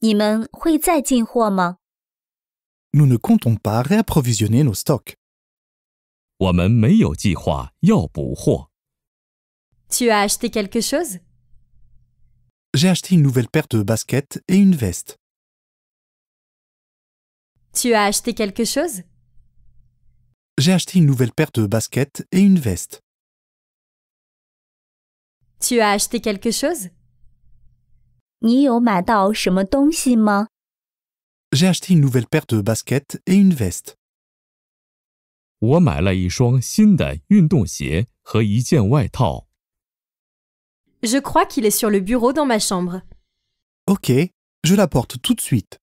你们会再进货吗 Nous ne comptons pas réapprovisionner nos stocks. 我们没有计划要补货。tu as acheté quelque chose J'ai acheté une nouvelle paire de baskets et une veste. Tu as acheté quelque chose J'ai acheté une nouvelle paire de baskets et une veste. Tu as acheté quelque chose J'ai acheté une nouvelle paire de baskets et une veste. Je crois qu'il est sur le bureau dans ma chambre. Ok, je l'apporte tout de suite.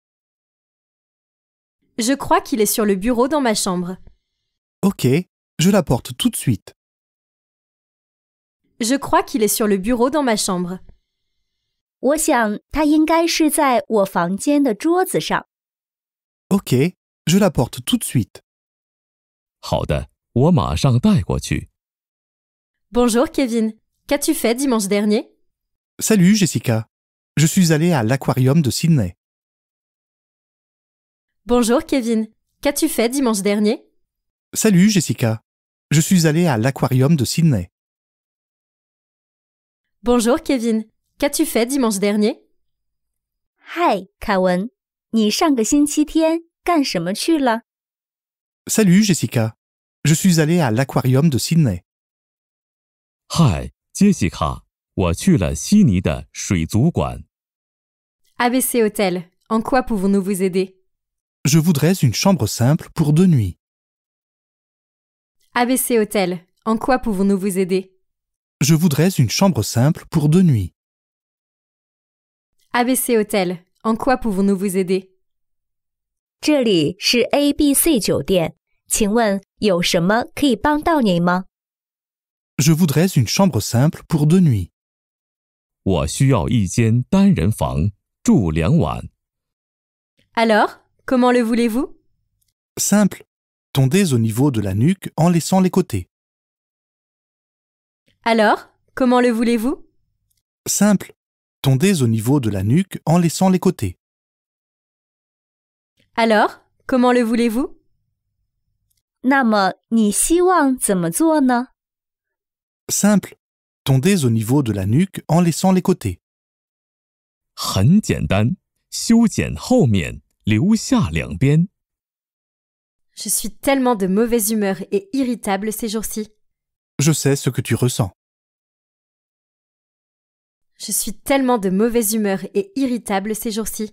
Je crois qu'il est sur le bureau dans ma chambre. Ok, je l'apporte tout de suite. Je crois qu'il est sur le bureau dans ma chambre. Ok, je l'apporte tout de suite. Bonjour, Kevin. Qu'as-tu fait dimanche dernier Salut Jessica. Je suis allée à l'aquarium de Sydney. Bonjour Kevin. Qu'as-tu fait dimanche dernier Salut Jessica. Je suis allée à l'aquarium de Sydney. Bonjour Kevin. Qu'as-tu fait dimanche dernier Hi Kawan. 你上个星期天干什么去了 Salut Jessica. Je suis allée à l'aquarium de Sydney. Hi, ABC Hotel, en quoi pouvons-nous vous aider Je voudrais une chambre simple pour deux nuits. ABC Hotel, en quoi pouvons-nous vous aider Je voudrais une chambre simple pour deux nuits. ABC Hotel, en quoi pouvons-nous vous aider ABC je voudrais une chambre simple pour deux nuits. Alors, comment le voulez-vous Simple. Tondez au niveau de la nuque en laissant les côtés. Alors, comment le voulez-vous Simple. Tondez au niveau de la nuque en laissant les côtés. Alors, comment le voulez-vous Simple. Tondez au niveau de la nuque en laissant les côtés. Je suis tellement de mauvaise humeur et irritable ces jours-ci. Je sais ce que tu ressens. Je suis tellement de mauvaise humeur et irritable ces jours-ci.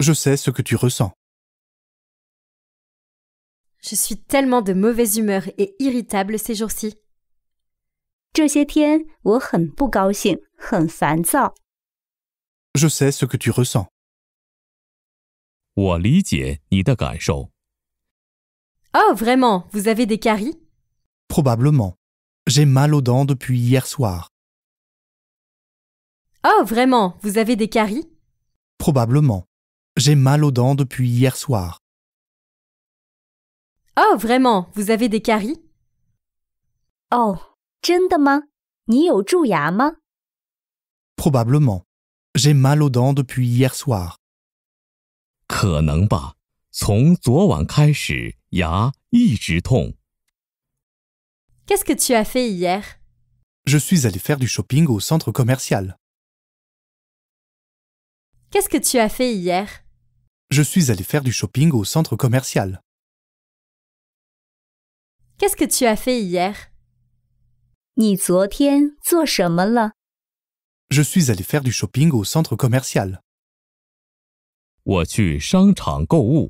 Je sais ce que tu ressens. Je suis tellement de mauvaise humeur et irritable ces jours-ci. Je sais ce que tu ressens. Oh vraiment Vous avez des caries Probablement. J'ai mal aux dents depuis hier soir. Oh, vraiment Vous avez des caries Probablement. J'ai mal aux dents depuis hier soir. Oh, vraiment Vous avez des caries Oh, Probablement. J'ai mal aux dents depuis hier soir. quest ce que tu as fait hier? Je suis allé faire du shopping au centre commercial. Qu'est-ce que tu as fait hier? Je suis allé faire du shopping au centre commercial. Qu'est-ce que tu as fait hier? Je suis allé faire du shopping au centre commercial. Que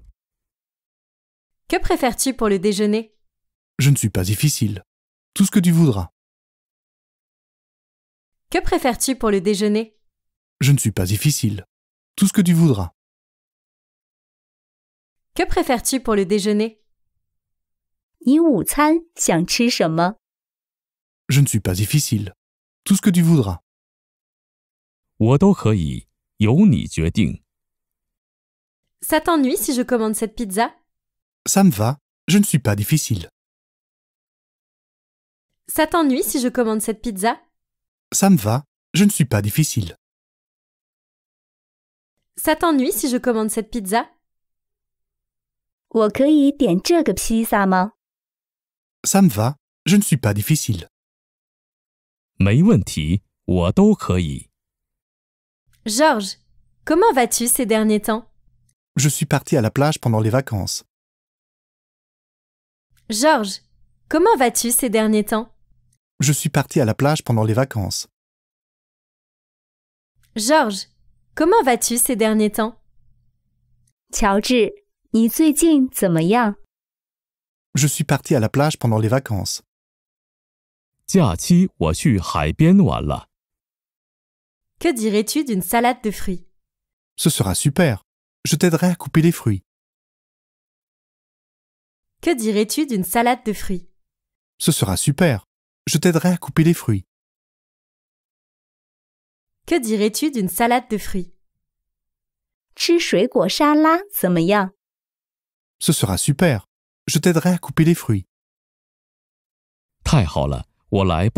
préfères préfères-tu pour le déjeuner Je ne suis pas difficile. Tout ce que tu voudras. Que préfères-tu pour le déjeuner Je ne suis pas difficile. Tout ce que tu voudras. Que préfères-tu pour le déjeuner je ne suis pas difficile. Tout ce que tu voudras. Ça t'ennuie si je commande cette pizza Ça me va. Je ne suis pas difficile. Ça t'ennuie si je commande cette pizza Ça me va. Je ne suis pas difficile. Ça t'ennuie si je commande cette pizza Ça me va. Je ne suis pas difficile. Georges, comment vas-tu ces derniers temps Je suis parti à la plage pendant les vacances. Georges, comment vas-tu ces derniers temps Je suis parti à la plage pendant les vacances. Georges, comment vas-tu ces derniers temps je suis parti à la plage pendant les vacances que dirais dirais-tu d'une salade de fruits Ce sera super. Je t'aiderai à couper les fruits. Que dirais-tu d'une salade de fruits Ce sera super. Je t'aiderai à couper les fruits. Que dirais-tu d'une salade de fruits Ce sera super. Je t'aiderai à couper les fruits. 太好了，eh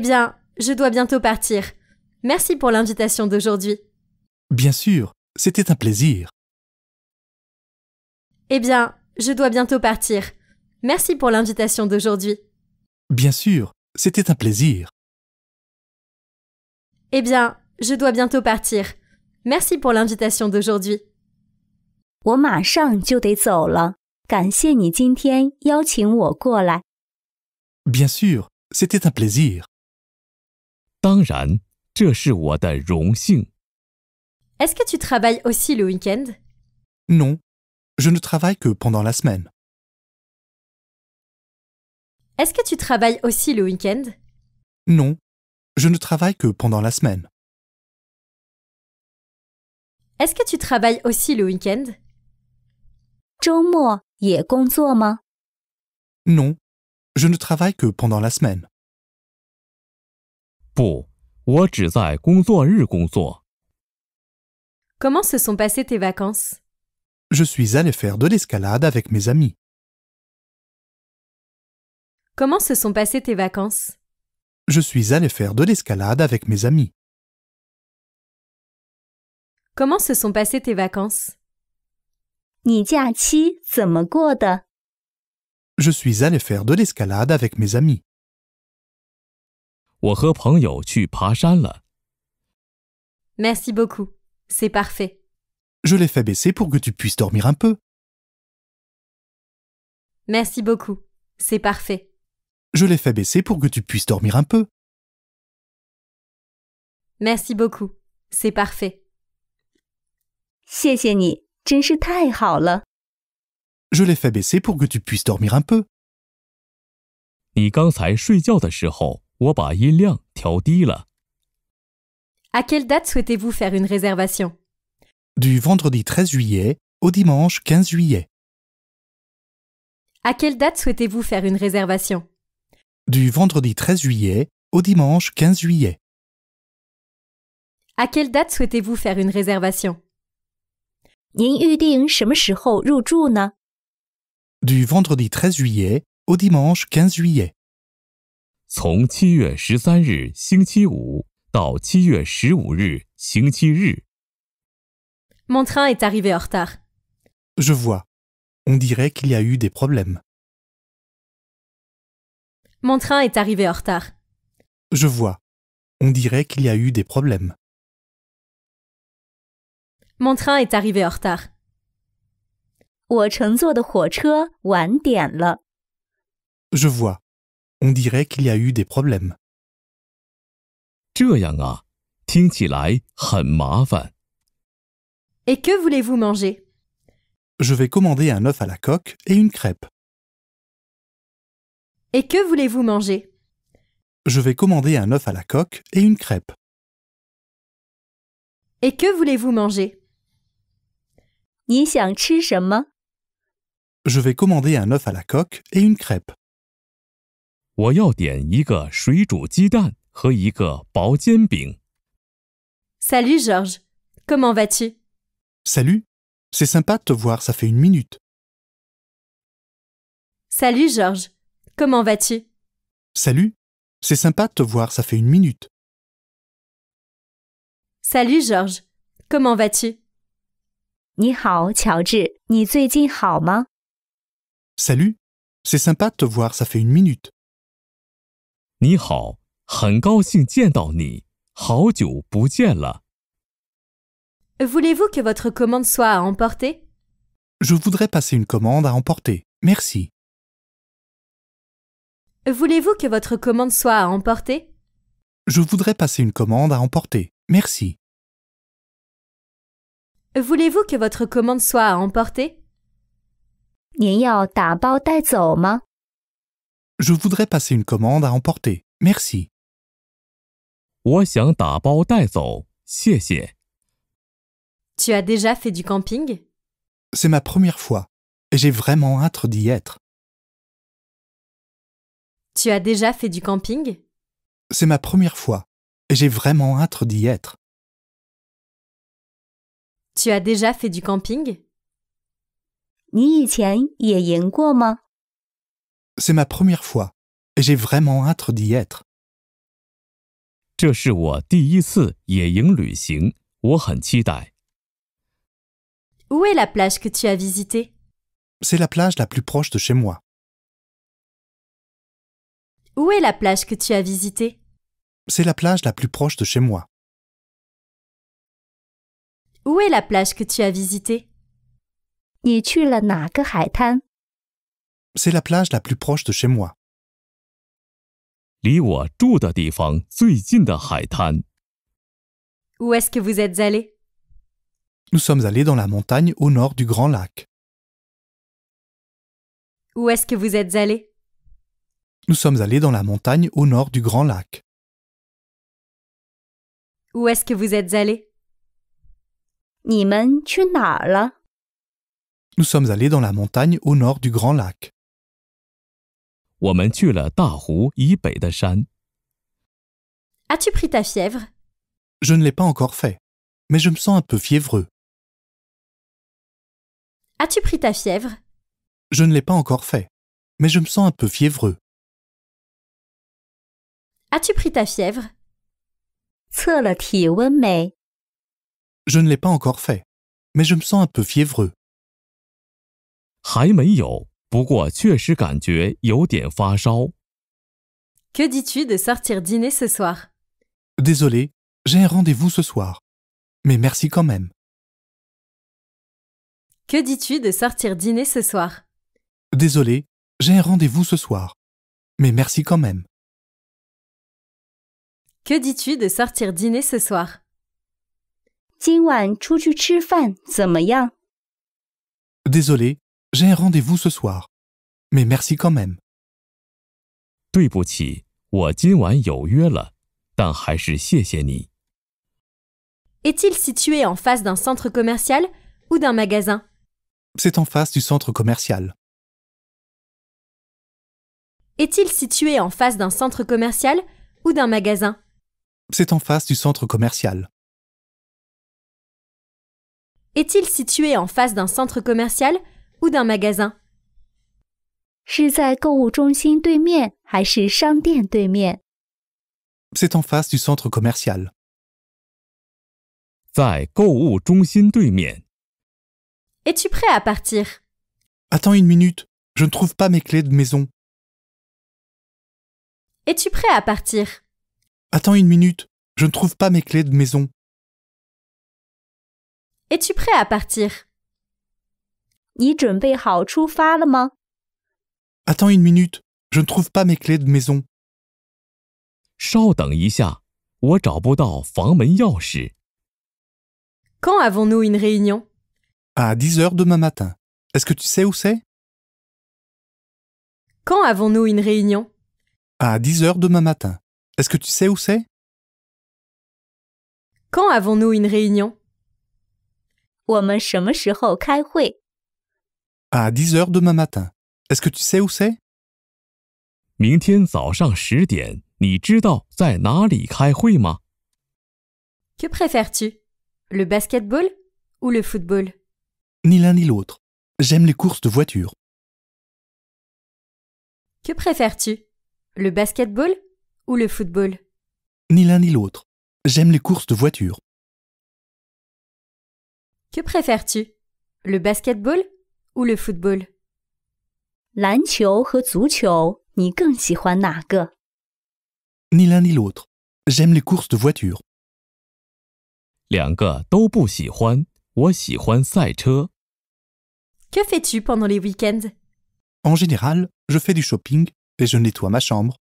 bien, je dois bientôt partir. Merci pour l'invitation d'aujourd'hui. Bien sûr, c'était un plaisir. Eh bien, je dois bientôt partir. Merci pour l'invitation d'aujourd'hui. Bien sûr, c'était un plaisir. Eh bien, je dois bientôt partir. Merci pour l'invitation d'aujourd'hui. Bien sûr, c'était un plaisir. est ce que tu travailles aussi le week-end Non, je ne travaille que pendant la semaine. Est-ce que tu travailles aussi le week-end Non, je ne travaille que pendant la semaine. Est-ce que tu travailles aussi le week-end non, je ne travaille que pendant la semaine. Comment se sont passées tes vacances Je suis allé faire de l'escalade avec mes amis. Comment se sont passées tes vacances Je suis allé faire de l'escalade avec mes amis. Comment se sont passées tes vacances je suis allé faire de l'escalade avec mes amis. Merci beaucoup. C'est parfait. Je l'ai fait baisser pour que tu puisses dormir un peu. Merci beaucoup. C'est parfait. Je l'ai fait baisser pour que tu puisses dormir un peu. Merci beaucoup. C'est parfait. Je l'ai fait baisser pour que tu puisses dormir un peu. À quelle date souhaitez-vous faire une réservation Du vendredi 13 juillet au dimanche 15 juillet. À quelle date souhaitez-vous faire une réservation Du vendredi 13 juillet au dimanche 15 juillet. À quelle date souhaitez-vous faire une réservation du vendredi 13 juillet au dimanche 15 Mon train est arrivé en retard. Je vois. On dirait qu'il y a eu des problèmes. Mon train est arrivé en retard. Je vois. On dirait qu'il y a eu des problèmes. Mon train est arrivé en retard. Je vois. On dirait qu'il y a eu des problèmes. Et que voulez-vous manger Je vais commander un œuf à la coque et une crêpe. Et que voulez-vous manger Je vais commander un œuf à la coque et une crêpe. Et que voulez-vous manger je vais commander un œuf à la coque et une crêpe. Salut Georges, comment vas-tu? Salut, c'est sympa de te voir, ça fait une minute. Salut Georges, comment vas-tu? Salut, c'est sympa de te voir, ça fait une minute. Salut Georges, comment vas-tu? Salut, c'est sympa de te voir, ça fait une minute. voulez vous que votre commande soit à emporter Je voudrais passer une commande à emporter. Merci. Voulez-vous que votre commande soit à emporter Je voudrais passer une commande à emporter. Merci. Voulez-vous que votre commande soit à emporter Je voudrais passer une commande à emporter. Merci. Tu as déjà fait du camping C'est ma première fois et j'ai vraiment hâte d'y être. Tu as déjà fait du camping C'est ma première fois et j'ai vraiment hâte d'y être. Tu as déjà fait du camping C'est ma première fois et j'ai vraiment hâte d'y être. Où est la plage que tu as visitée C'est la plage la plus proche de chez moi. Où est la plage que tu as visitée C'est la plage la plus proche de chez moi. Où est la plage que tu as visitée C'est la plage la plus proche de chez moi. Où est est-ce que vous êtes allé Nous sommes allés dans la montagne au nord du Grand Lac. Où est-ce que vous êtes allé Nous sommes allés dans la montagne au nord du Grand Lac. Où est-ce que vous êtes allé nous sommes allés dans la montagne au nord du Grand Lac. as tu pris ta fièvre? Je ne l'ai pas encore fait, mais je me sens un peu fiévreux. As-tu pris ta fièvre? Je ne l'ai pas encore fait, mais je me sens un peu fiévreux. As-tu pris ta fièvre? Je ne l'ai pas encore fait, mais je me sens un peu fiévreux. Que dis dis-tu de sortir dîner ce soir Désolé, j'ai un rendez-vous ce soir. Mais merci quand même. Que dis-tu de sortir dîner ce soir Désolé, j'ai un rendez-vous ce soir. Mais merci quand même. Que dis-tu de sortir dîner ce soir Désolé, j'ai un rendez-vous ce soir, mais merci quand même. est il situé en face d'un centre commercial ou d'un magasin C'est en face du centre commercial. Est-il situé en face d'un centre commercial ou d'un magasin C'est en face du centre commercial. Est-il situé en face d'un centre commercial ou d'un magasin C'est en face du centre commercial. Es-tu prêt à partir Attends une minute, je ne trouve pas mes clés de maison. Es-tu prêt à partir Attends une minute, je ne trouve pas mes clés de maison. Es-tu prêt à partir? Attends une minute, je ne trouve pas mes clés de maison. Quand avons avons-nous une réunion? À 10 heures demain matin. Est-ce que tu sais où c'est? Quand avons-nous une réunion? À 10 heures demain matin. Est-ce que tu sais où c'est? Quand avons-nous une réunion? À 10 heures demain matin. Est-ce que tu sais où c'est? Que préfères préfères-tu Le basketball ou le football Ni l'un ni l'autre. J'aime les courses de voiture. Que préfères-tu Le basketball ou le football Ni l'un ni l'autre. J'aime les courses de voiture. Que préfères-tu Le basketball ou le football Ni l'un ni l'autre. J'aime les courses de voiture. Que fais fais-tu pendant les week-ends En général, je fais du shopping et je nettoie ma chambre.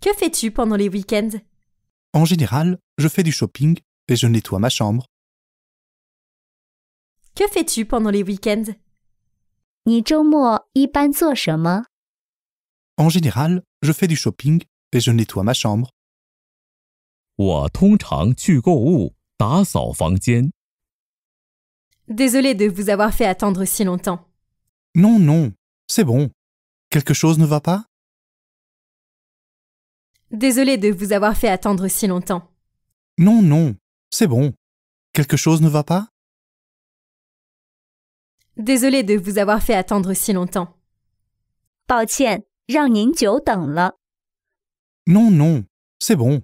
Que fais-tu pendant les week-ends En général, je fais du shopping et je nettoie ma chambre. Que fais-tu pendant les week-ends En général, je fais du shopping et je nettoie ma chambre. Désolé de vous avoir fait attendre si longtemps. Non, non, c'est bon. Quelque chose ne va pas Désolé de vous avoir fait attendre si longtemps. Non, non, c'est bon. Quelque chose ne va pas Désolée de vous avoir fait attendre si longtemps. Non, non, c'est bon.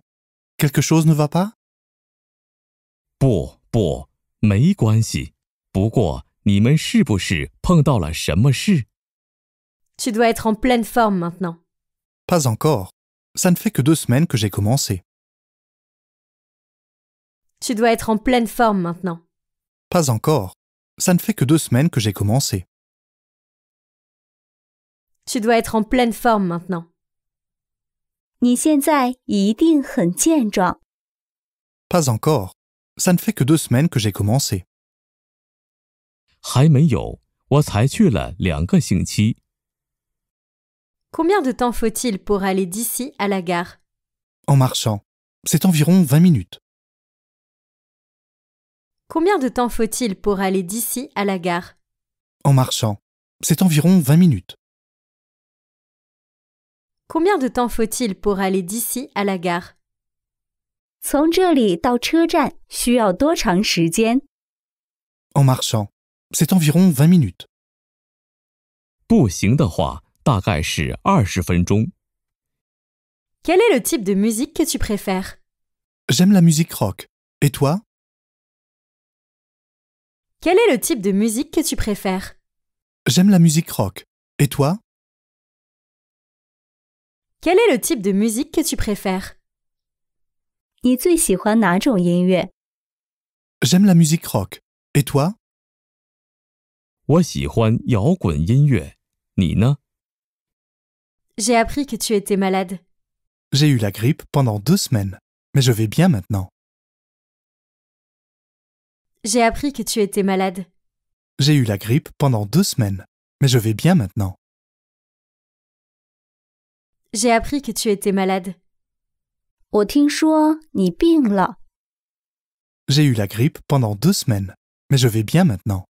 Quelque chose ne va pas? Tu dois être en pleine forme maintenant. Pas encore. Ça ne fait que deux semaines que j'ai commencé. Tu dois être en pleine forme maintenant. Pas encore. Ça ne fait que deux semaines que j'ai commencé. Tu dois être en pleine forme maintenant. Pas encore. Ça ne fait que deux semaines que j'ai commencé. Combien de temps faut-il pour aller d'ici à la gare En marchant. C'est environ 20 minutes. Combien de temps faut-il pour aller d'ici à la gare En marchant, c'est environ 20 minutes. Combien de temps faut-il pour aller d'ici à la gare En marchant, c'est environ 20 minutes. Quel est le type de musique que tu préfères J'aime la musique rock. Et toi quel est le type de musique que tu préfères J'aime la musique rock. Et toi Quel est le type de musique que tu préfères J'aime la musique rock. Et toi J'ai appris que tu étais malade. J'ai eu la grippe pendant deux semaines, mais je vais bien maintenant. J'ai appris que tu étais malade. J'ai eu la grippe pendant deux semaines, mais je vais bien maintenant. J'ai appris que tu étais malade. J'ai eu la grippe pendant deux semaines, mais je vais bien maintenant.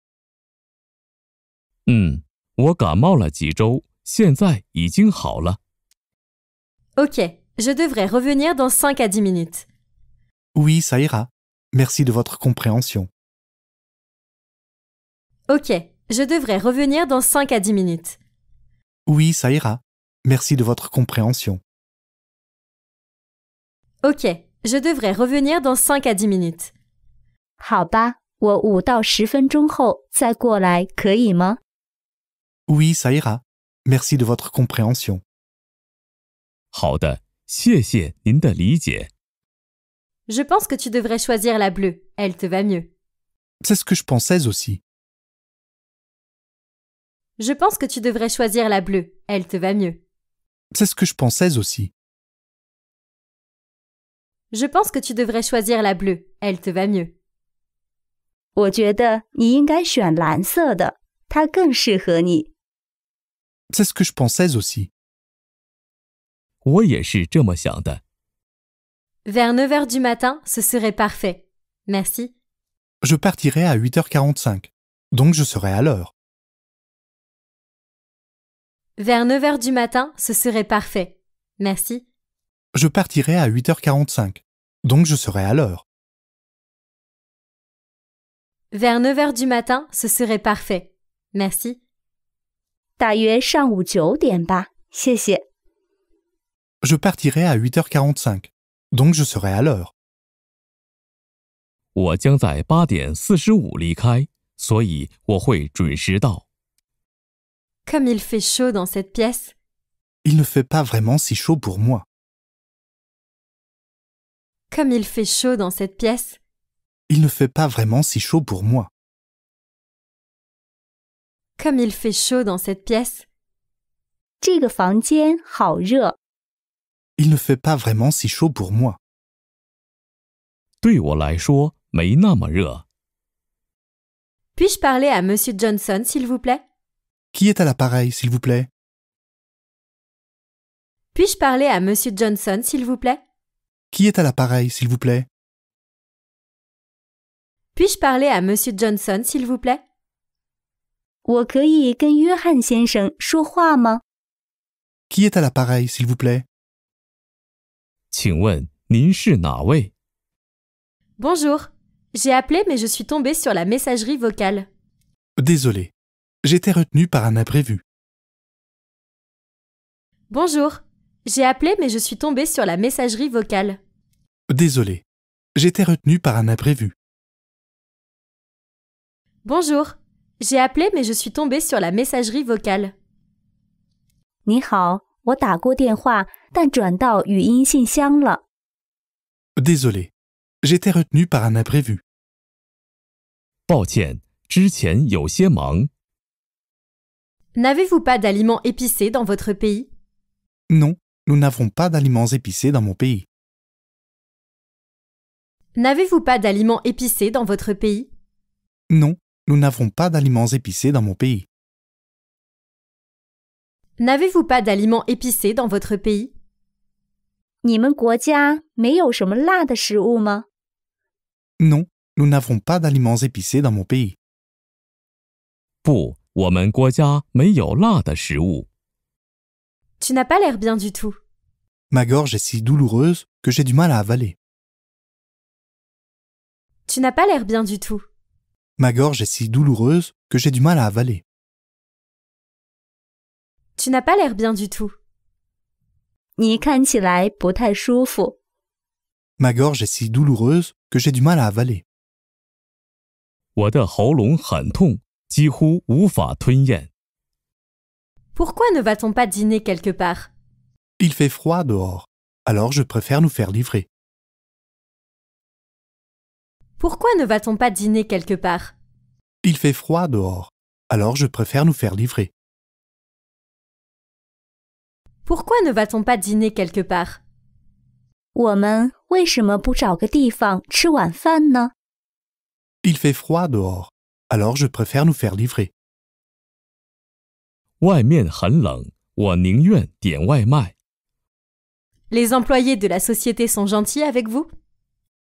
Ok, je devrais revenir dans 5 à 10 minutes. Oui, ça ira. Merci de votre compréhension. Ok, je devrais revenir dans 5 à 10 minutes. Oui, ça ira. Merci de votre compréhension. Ok, je devrais revenir dans 5 à 10 minutes. Oui, ça ira. Merci de votre compréhension. Je pense que tu devrais choisir la bleue. Elle te va mieux. C'est ce que je pensais aussi. Je pense que tu devrais choisir la bleue, elle te va mieux. C'est ce que je pensais aussi. Je pense que tu devrais choisir la bleue, elle te va mieux. C'est ce que je pensais aussi. Vers 9 9h du matin, ce serait parfait. Merci. Je partirai à 8h45, donc je serai à l'heure. Vers 9 h du matin, ce serait parfait. Merci. Je partirai à 8h45, donc je serai à l'heure. Vers 9 h du matin, ce serait parfait. Merci. Je partirai à 8h45, donc je serai à l'heure. Comme il fait chaud dans cette pièce. Il ne fait pas vraiment si chaud pour moi. Comme il fait chaud dans cette pièce. Il ne fait pas vraiment si chaud pour moi. Comme il fait chaud dans cette pièce. Il ne fait pas vraiment si chaud pour moi. puis je parler à Monsieur Johnson, s'il vous plaît qui est à l'appareil, s'il vous plaît Puis-je parler à Monsieur Johnson, s'il vous plaît Qui est à l'appareil, s'il vous plaît Puis-je parler à Monsieur Johnson, s'il vous plaît Qui est à l'appareil, s'il vous plaît Bonjour, j'ai appelé mais je suis tombé sur la messagerie vocale. Désolé, j'étais retenu par un imprévu. Bonjour, j'ai appelé mais je suis tombé sur la messagerie vocale. Désolé, j'étais retenu par un imprévu. Bonjour, j'ai appelé mais je suis tombé sur la messagerie vocale. Désolé, j'étais retenu par un imprévu. N'avez-vous pas d'aliments épicés dans votre pays Non, nous n'avons pas d'aliments épicés dans mon pays. N'avez-vous pas d'aliments épicés dans votre pays Non, nous n'avons pas d'aliments épicés dans mon pays. N'avez-vous pas d'aliments épicés dans votre pays Non, nous n'avons pas d'aliments épicés dans mon pays. Tu n'as pas l'air bien du tout. Ma gorge est si douloureuse que j'ai du mal à avaler. Tu n'as pas l'air bien du tout. Ma gorge est si douloureuse que j'ai du mal à avaler. Tu n'as pas l'air bien du tout. Ma gorge est si douloureuse que j'ai du mal à avaler. Pourquoi ne va-t-on pas dîner quelque part Il fait froid dehors, alors je préfère nous faire livrer. Pourquoi ne va-t-on pas dîner quelque part Il fait froid dehors, alors je préfère nous faire livrer. Pourquoi ne va-t-on pas dîner quelque part Il fait froid dehors, alors je préfère nous faire livrer. Les employés de la société sont gentils avec vous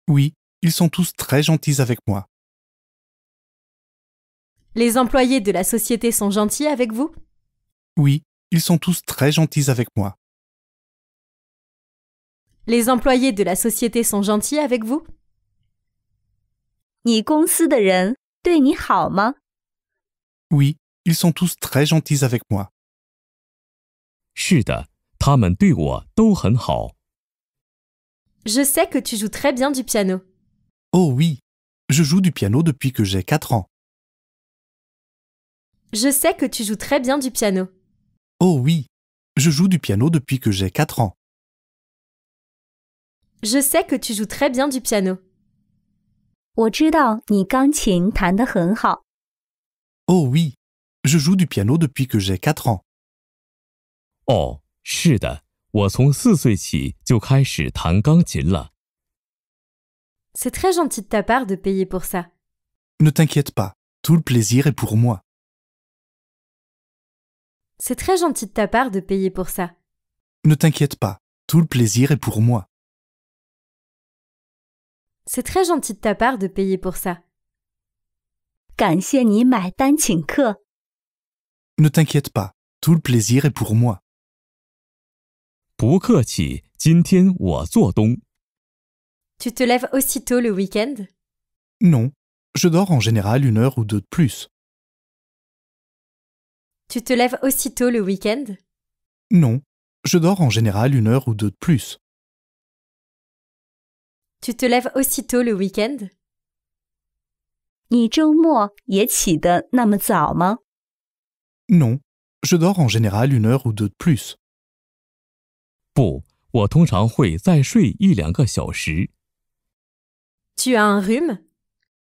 Oui, ils sont tous très gentils avec moi. Les employés de la société sont gentils avec vous Oui, ils sont tous très gentils avec moi. Les employés de la société sont gentils avec vous oui, ils sont tous très gentils avec moi. Je sais que tu joues très bien du piano. Oh oui, je joue du piano depuis que j'ai 4 ans. Je sais que tu joues très bien du piano. Oh oui, je joue du piano depuis que j'ai 4 ans. Je sais que tu joues très bien du piano. Oh oui, je joue du piano depuis que j'ai quatre ans. C'est très gentil de ta part de payer pour ça. Ne t'inquiète pas, tout le plaisir est pour moi. C'est très gentil de ta part de payer pour ça. Ne t'inquiète pas, tout le plaisir est pour moi. C'est très gentil de ta part de payer pour ça. Ne t'inquiète pas, tout le plaisir est pour moi. Tu te lèves aussitôt le week-end Non, je dors en général une heure ou deux de plus. Tu te lèves aussitôt le week-end Non, je dors en général une heure ou deux de plus. Tu te lèves aussitôt le week-end Non, je dors en général une heure ou deux de plus. Tu as un rhume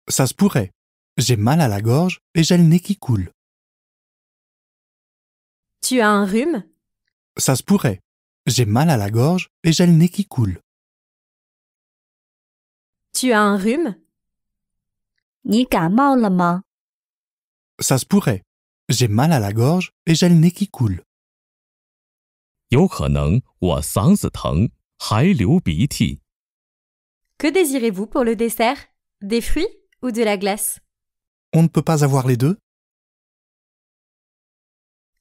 Ça se pourrait. J'ai mal à la gorge et j'ai le nez qui coule. Tu as un rhume Ça se pourrait. J'ai mal à la gorge et j'ai le nez qui coule. Tu as un rhume Ça se pourrait. J'ai mal à la gorge et j'ai le nez qui coule. Que désirez désirez-vous pour le dessert Des fruits ou de la glace On ne peut pas avoir les deux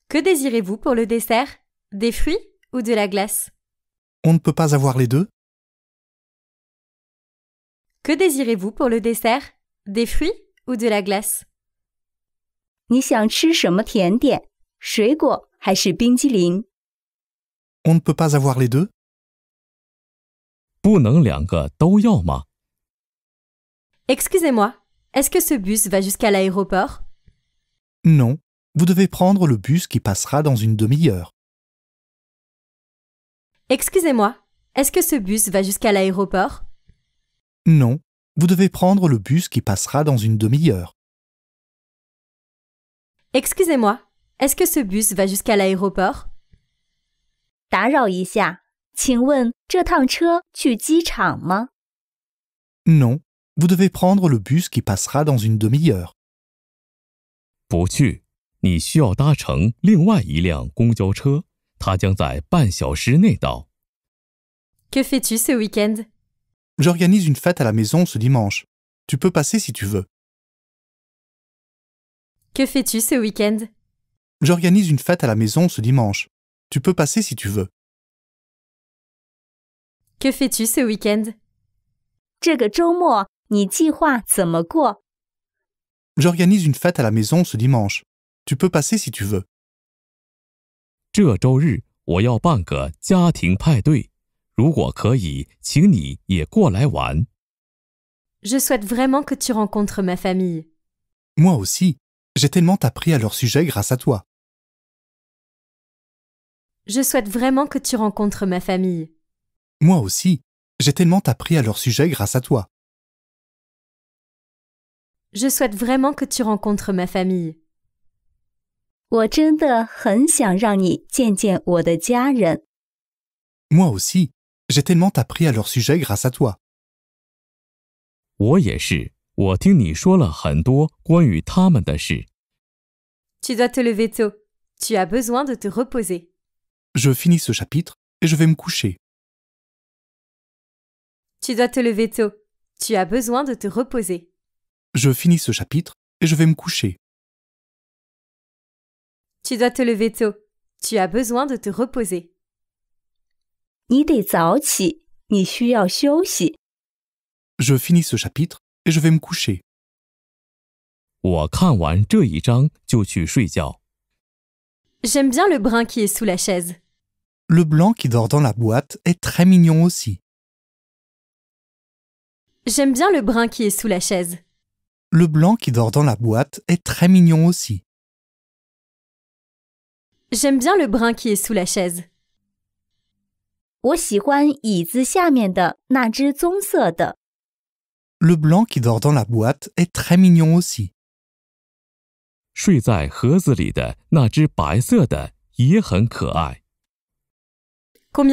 Que désirez-vous pour le dessert Des fruits ou de la glace On ne peut pas avoir les deux que désirez-vous pour le dessert Des fruits ou de la glace On ne peut pas avoir les deux excusez moi est-ce que ce bus va jusqu'à l'aéroport Non, vous devez prendre le bus qui passera dans une demi-heure. Excusez-moi, est-ce que ce bus va jusqu'à l'aéroport non, vous devez prendre le bus qui passera dans une demi-heure. Excusez-moi, est-ce que ce bus va jusqu'à l'aéroport Non, vous devez prendre le bus qui passera dans une demi-heure. Que fais fais-tu ce week-end J'organise une fête à la maison ce dimanche. Tu peux passer si tu veux. Que fais-tu ce week-end J'organise une fête à la maison ce dimanche. Tu peux passer si tu veux. Que fais-tu ce week-end J'organise une fête à la maison ce dimanche. Tu peux passer si tu veux. Je souhaite vraiment que tu rencontres ma famille. Moi aussi. J'ai tellement appris à leur sujet grâce à toi. Je souhaite vraiment que tu rencontres ma famille. Moi aussi. J'ai tellement appris à leur sujet grâce à toi. Je souhaite vraiment que tu rencontres ma famille. Moi aussi, j'ai tellement appris à leur sujet grâce à toi. Tu dois te lever tôt. Tu as besoin de te reposer. Je finis ce chapitre et je vais me coucher. Tu dois te lever tôt. Tu as besoin de te reposer. Je finis ce chapitre et je vais me coucher. Tu dois te lever tôt. Tu as besoin de te reposer. Je finis ce chapitre et je vais me coucher. J'aime bien le brun qui est sous la chaise. Le blanc qui dort dans la boîte est très mignon aussi. J'aime bien le brun qui est sous la chaise. Le blanc qui dort dans la boîte est très mignon aussi. J'aime bien le brun qui est sous la chaise. Le blanc qui dort dans la boîte est très mignon aussi. Combien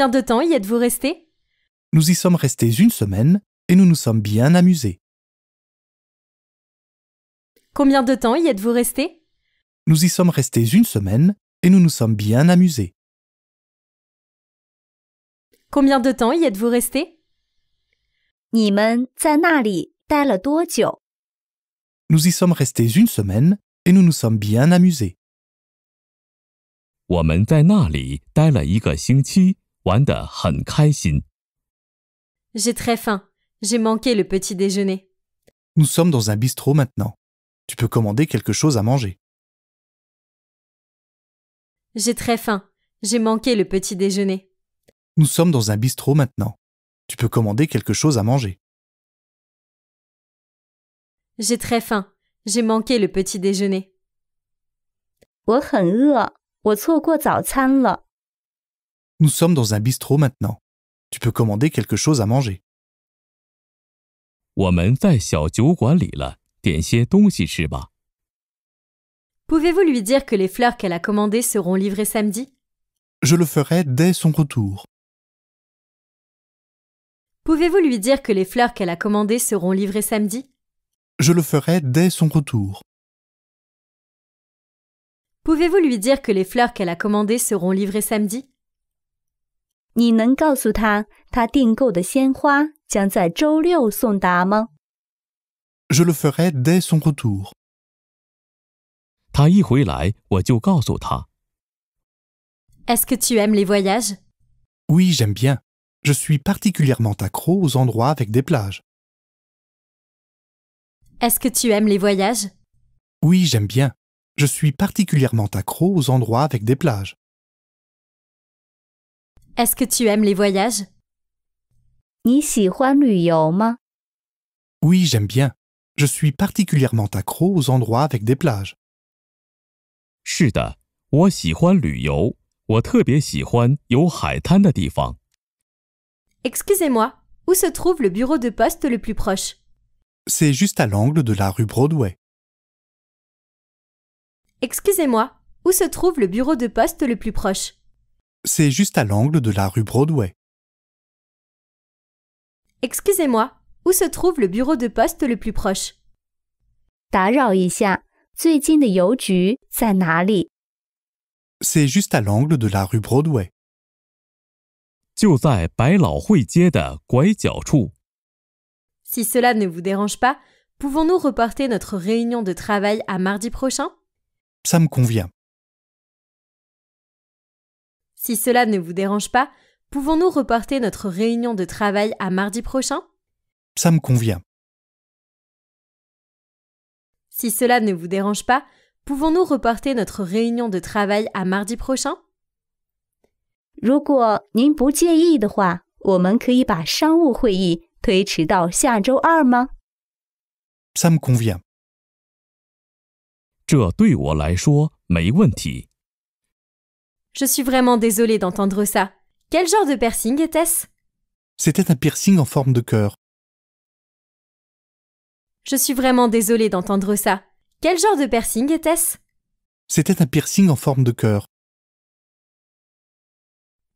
de temps y êtes-vous resté? Nous y sommes restés une semaine et nous nous sommes bien amusés. Combien de temps y êtes-vous resté? Nous y sommes restés une semaine et nous nous sommes bien amusés. Combien de temps y êtes-vous resté? Nous y sommes restés une semaine et nous nous sommes bien amusés. J'ai très faim. J'ai manqué le petit déjeuner. Nous sommes dans un bistrot maintenant. Tu peux commander quelque chose à manger. J'ai très faim. J'ai manqué le petit déjeuner. Nous sommes dans un bistrot maintenant. Tu peux commander quelque chose à manger. J'ai très faim. J'ai manqué le petit déjeuner. Nous sommes dans un bistrot maintenant. Tu peux commander quelque chose à manger. Pouvez-vous lui dire que les fleurs qu'elle a commandées seront livrées samedi Je le ferai dès son retour. Pouvez-vous lui dire que les fleurs qu'elle a commandées seront livrées samedi Je le ferai dès son retour. Pouvez-vous lui dire que les fleurs qu'elle a commandées seront livrées samedi Je le ferai dès son retour. Est-ce que tu aimes les voyages Oui, j'aime bien je suis particulièrement accro aux endroits avec des plages. Est-ce que tu aimes les voyages Oui, j'aime bien. Je suis particulièrement accro aux endroits avec des plages. Est-ce que tu aimes les voyages Oui, j'aime bien. Je suis particulièrement accro aux endroits avec des plages. Excusez-moi, où se trouve le bureau de poste le plus proche C'est juste à l'angle de la rue Broadway. Excusez-moi, où se trouve le bureau de poste le plus proche C'est juste à l'angle de la rue Broadway. Excusez-moi, où se trouve le bureau de poste le plus proche C'est juste à l'angle de la rue Broadway. Si cela ne vous dérange pas, pouvons-nous reporter notre réunion de travail à mardi prochain Ça me convient. Si cela ne vous dérange pas, pouvons-nous reporter notre réunion de travail à mardi prochain Ça me convient. Si cela ne vous dérange pas, pouvons-nous reporter notre réunion de travail à mardi prochain ça me convient. Je suis vraiment désolé d'entendre ça. Quel genre de piercing était-ce C'était un piercing en forme de cœur. Je suis vraiment désolé d'entendre ça. Quel genre de piercing était-ce C'était un piercing en forme de cœur.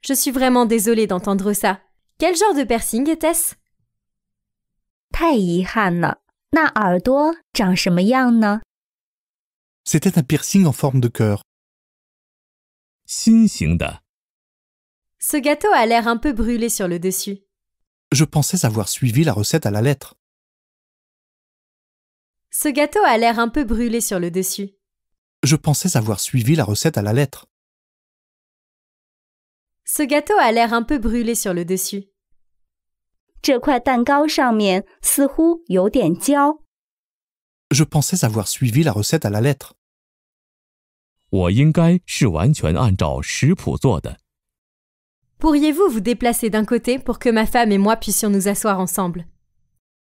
Je suis vraiment désolée d'entendre ça. Quel genre de piercing était-ce C'était un piercing en forme de cœur. Ce gâteau a l'air un peu brûlé sur le dessus. Je pensais avoir suivi la recette à la lettre. Ce gâteau a l'air un peu brûlé sur le dessus. Je pensais avoir suivi la recette à la lettre. Ce gâteau a l'air un peu brûlé sur le dessus. Je pensais avoir suivi la recette à la lettre. pourriez vous vous déplacer d'un côté pour que ma femme et moi puissions nous asseoir ensemble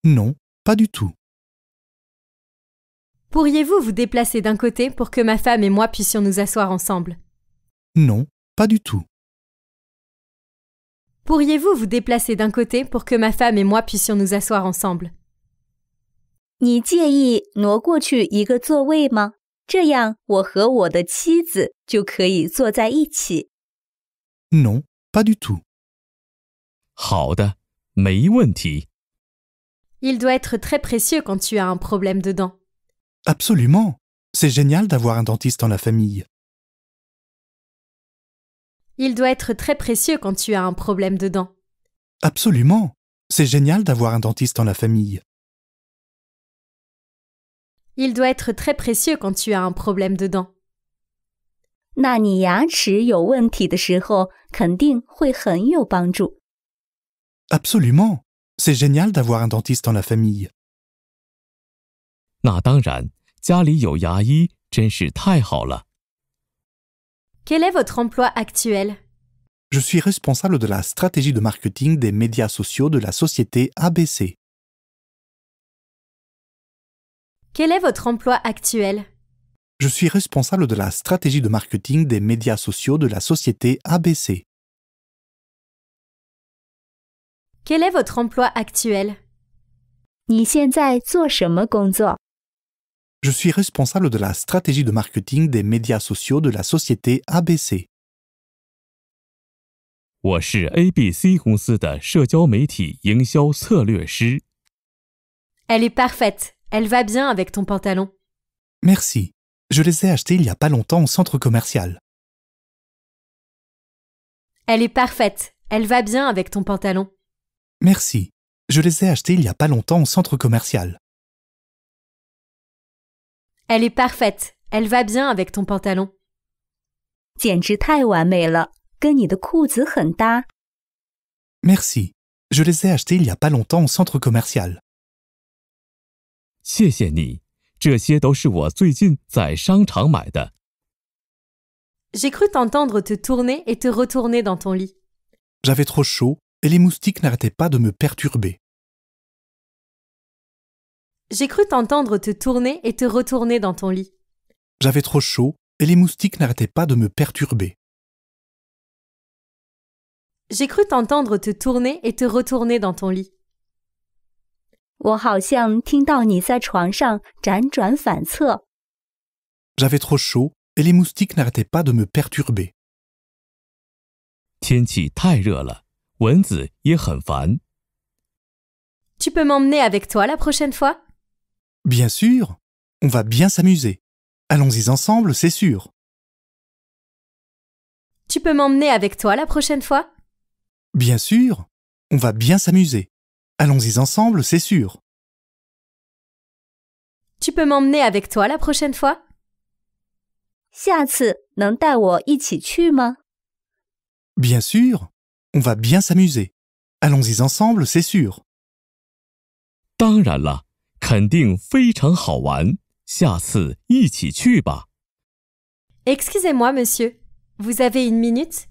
Non, pas du tout. Pourriez-vous vous déplacer d'un côté pour que ma femme et moi puissions nous asseoir ensemble Non, pas du tout. Pourriez-vous vous déplacer d'un côté pour que ma femme et moi puissions nous asseoir ensemble Non, pas du tout. Il doit être très précieux quand tu as un problème de dents. Absolument. C'est génial d'avoir un dentiste dans la famille. Il doit être très précieux quand tu as un problème de dents. Absolument. C'est génial d'avoir un dentiste dans la famille. Il doit être très précieux quand tu as un problème de dents. Absolument, C'est génial d'avoir un dentiste dans la famille. Quel est votre emploi actuel Je suis responsable de la stratégie de marketing des médias sociaux de la société ABC. Quel est votre emploi actuel Je suis responsable de la stratégie de marketing des médias sociaux de la société ABC. Quel est votre emploi actuel 你现在做什么工作 je suis responsable de la stratégie de marketing des médias sociaux de la société ABC. Elle est parfaite. Elle va bien avec ton pantalon. Merci. Je les ai achetées il n'y a pas longtemps au centre commercial. Elle est parfaite. Elle va bien avec ton pantalon. Merci. Je les ai achetées il n'y a pas longtemps au centre commercial. Elle est parfaite. Elle va bien avec ton pantalon. Merci. Je les ai achetés il y a pas longtemps au centre commercial. J'ai cru t'entendre te tourner et te retourner dans ton lit. J'avais trop chaud et les moustiques n'arrêtaient pas de me perturber. J'ai cru t'entendre te tourner et te retourner dans ton lit. J'avais trop chaud et les moustiques n'arrêtaient pas de me perturber. J'ai cru t'entendre te tourner et te retourner dans ton lit. J'avais trop chaud et les moustiques n'arrêtaient pas de me perturber. Tu peux m'emmener avec toi la prochaine fois Bien sûr, on va bien s'amuser. Allons-y ensemble, c'est sûr. Tu peux m'emmener avec toi la prochaine fois Bien sûr, on va bien s'amuser. Allons-y ensemble, c'est sûr. Tu peux m'emmener avec toi la prochaine fois Bien sûr, on va bien s'amuser. Allons-y ensemble, c'est sûr excusez moi monsieur, vous avez une minute?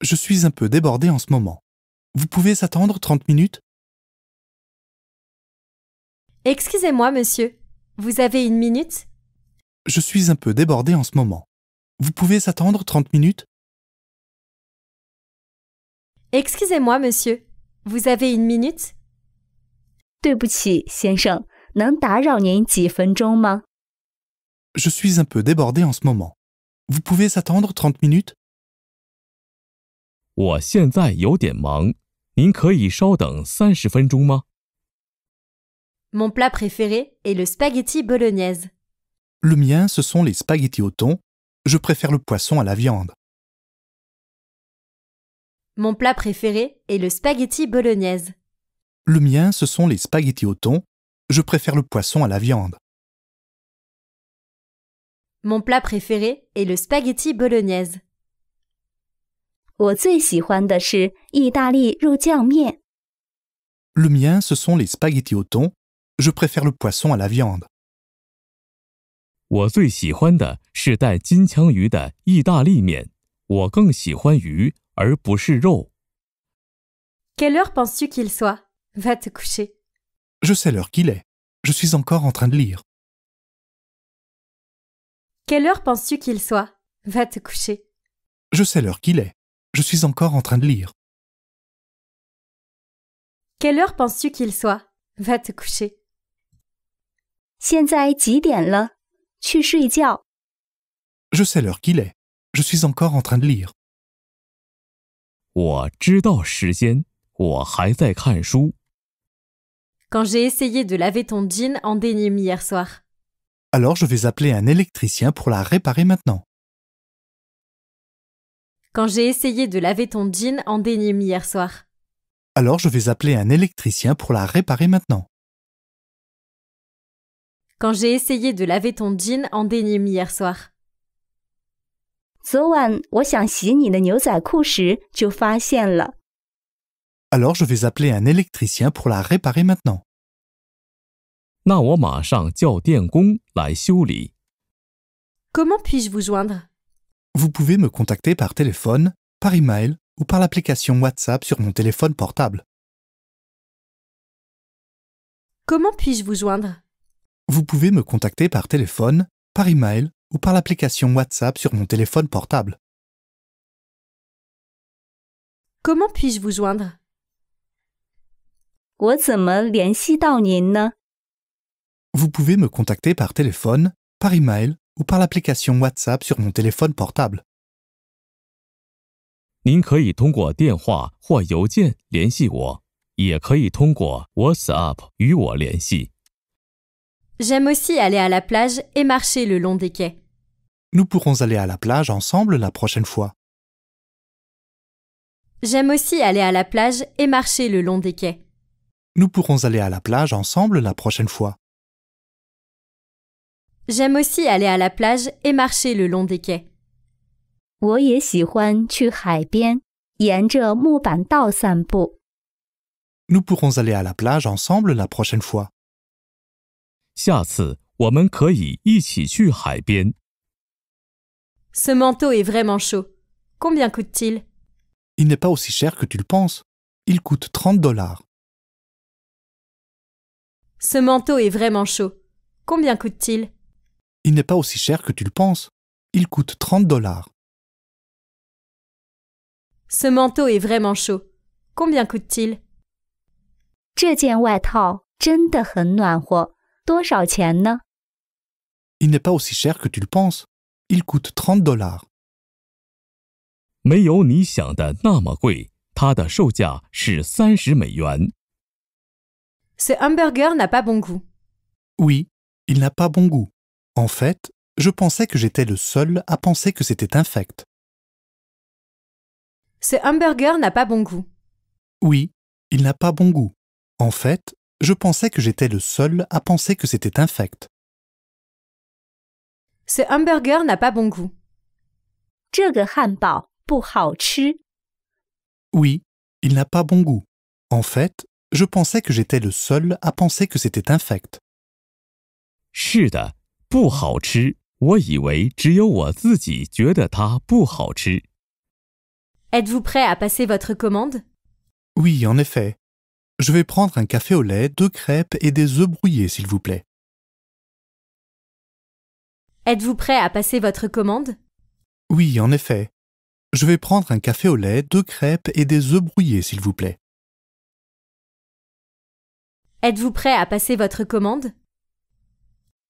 Je suis un peu débordé en ce moment. Vous pouvez s'attendre 30 minutes? Excusez-moi, monsieur, vous avez une minute? Je suis un peu débordé en ce moment. Vous pouvez s'attendre 30 minutes? Excusez-moi, monsieur, vous avez une minute? Je suis un peu débordé en ce moment. Vous pouvez s'attendre 30 minutes? Mon plat préféré est le spaghetti bolognaise. Le mien, ce sont les spaghettis au thon. Je préfère le poisson à la viande. Mon plat préféré est le spaghetti bolognaise. Le mien, ce sont les spaghettis au thon je préfère le poisson à la viande. Mon plat préféré est le spaghetti bolognaise. Le mien, ce sont les spaghettis au thon. Je préfère le poisson à la viande. Quelle heure penses-tu qu'il soit Va te coucher. Je sais l'heure qu'il est. Je suis encore en train de lire. Quelle heure penses-tu qu'il soit Va te coucher. Je sais l'heure qu'il est. Je suis encore en train de lire. Quelle heure penses-tu qu'il soit Va te coucher. Je sais l'heure qu'il est. Je suis encore en train de lire. 我知道时间，我还在看书。quand j'ai essayé de laver ton jean en denim hier soir. Alors je vais appeler un électricien pour la réparer maintenant. Quand j'ai essayé de laver ton jean en denim hier soir. Alors je vais appeler un électricien pour la réparer maintenant. Quand j'ai essayé de laver ton jean en denim hier soir. Alors je vais appeler un électricien pour la réparer maintenant. Comment puis puis-je vous joindre Vous pouvez me contacter par téléphone, par email ou par l'application WhatsApp sur mon téléphone portable. Comment puis-je vous joindre Vous pouvez me contacter par téléphone, par email ou par l'application WhatsApp sur mon téléphone portable. Comment puis-je vous joindre vous pouvez me contacter par téléphone, par email ou par l'application WhatsApp sur mon téléphone portable. J'aime aussi aller à la plage et marcher le long des quais. Nous pourrons aller à la plage ensemble la prochaine fois. J'aime aussi aller à la plage et marcher le long des quais. Nous pourrons aller à la plage ensemble la prochaine fois. J'aime aussi aller à la plage et marcher le long des quais. Nous pourrons aller à la plage ensemble la prochaine fois. Ce manteau est vraiment chaud. Combien coûte-t-il Il n'est pas aussi cher que tu le penses. Il coûte 30 dollars. Ce manteau est vraiment chaud. Combien coûte-t-il Il, n'est pas aussi cher que tu le penses. Il coûte 30 dollars. Ce manteau est vraiment chaud. Combien coûte-t-il Il n'est pas aussi cher que tu le penses. Il coûte 30 dollars. 没有你想的那么贵，它的售价是三十美元。ce hamburger n'a pas bon goût. Oui, il n'a pas bon goût. En fait, je pensais que j'étais le seul à penser que c'était infect. Ce hamburger n'a pas bon goût. Oui, il n'a pas bon goût. En fait, je pensais que j'étais le seul à penser que c'était infect. Ce hamburger n'a pas bon goût. Oui, il n'a pas bon goût. En fait, je pensais que j'étais le seul à penser que c'était infect. êtes vous prêt à passer votre commande Oui, en effet. Je vais prendre un café au lait, deux crêpes et des œufs brouillés, s'il vous plaît. Êtes-vous prêt à passer votre commande Oui, en effet. Je vais prendre un café au lait, deux crêpes et des œufs brouillés, s'il vous plaît. Êtes-vous prêt à passer votre commande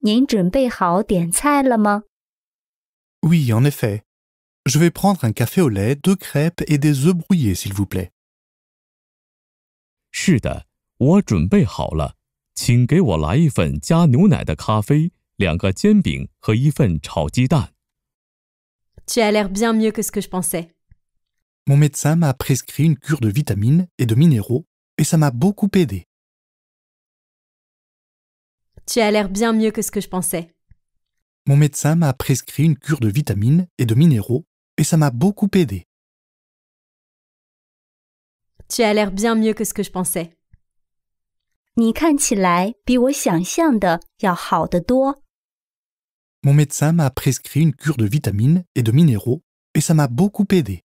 Oui, en effet. Je vais prendre un café au lait, deux crêpes et des œufs brouillés, s'il vous plaît. Tu as l'air bien mieux que ce que je pensais. Mon médecin m'a prescrit une cure de vitamines et de minéraux et ça m'a beaucoup aidé. Tu as l'air bien mieux que ce que je pensais. Mon médecin m'a prescrit une cure de vitamines et de minéraux, et ça m'a beaucoup aidé. Tu as l'air bien mieux que ce que je pensais. Mon médecin m'a prescrit une cure de vitamines et de minéraux, et ça m'a beaucoup aidé.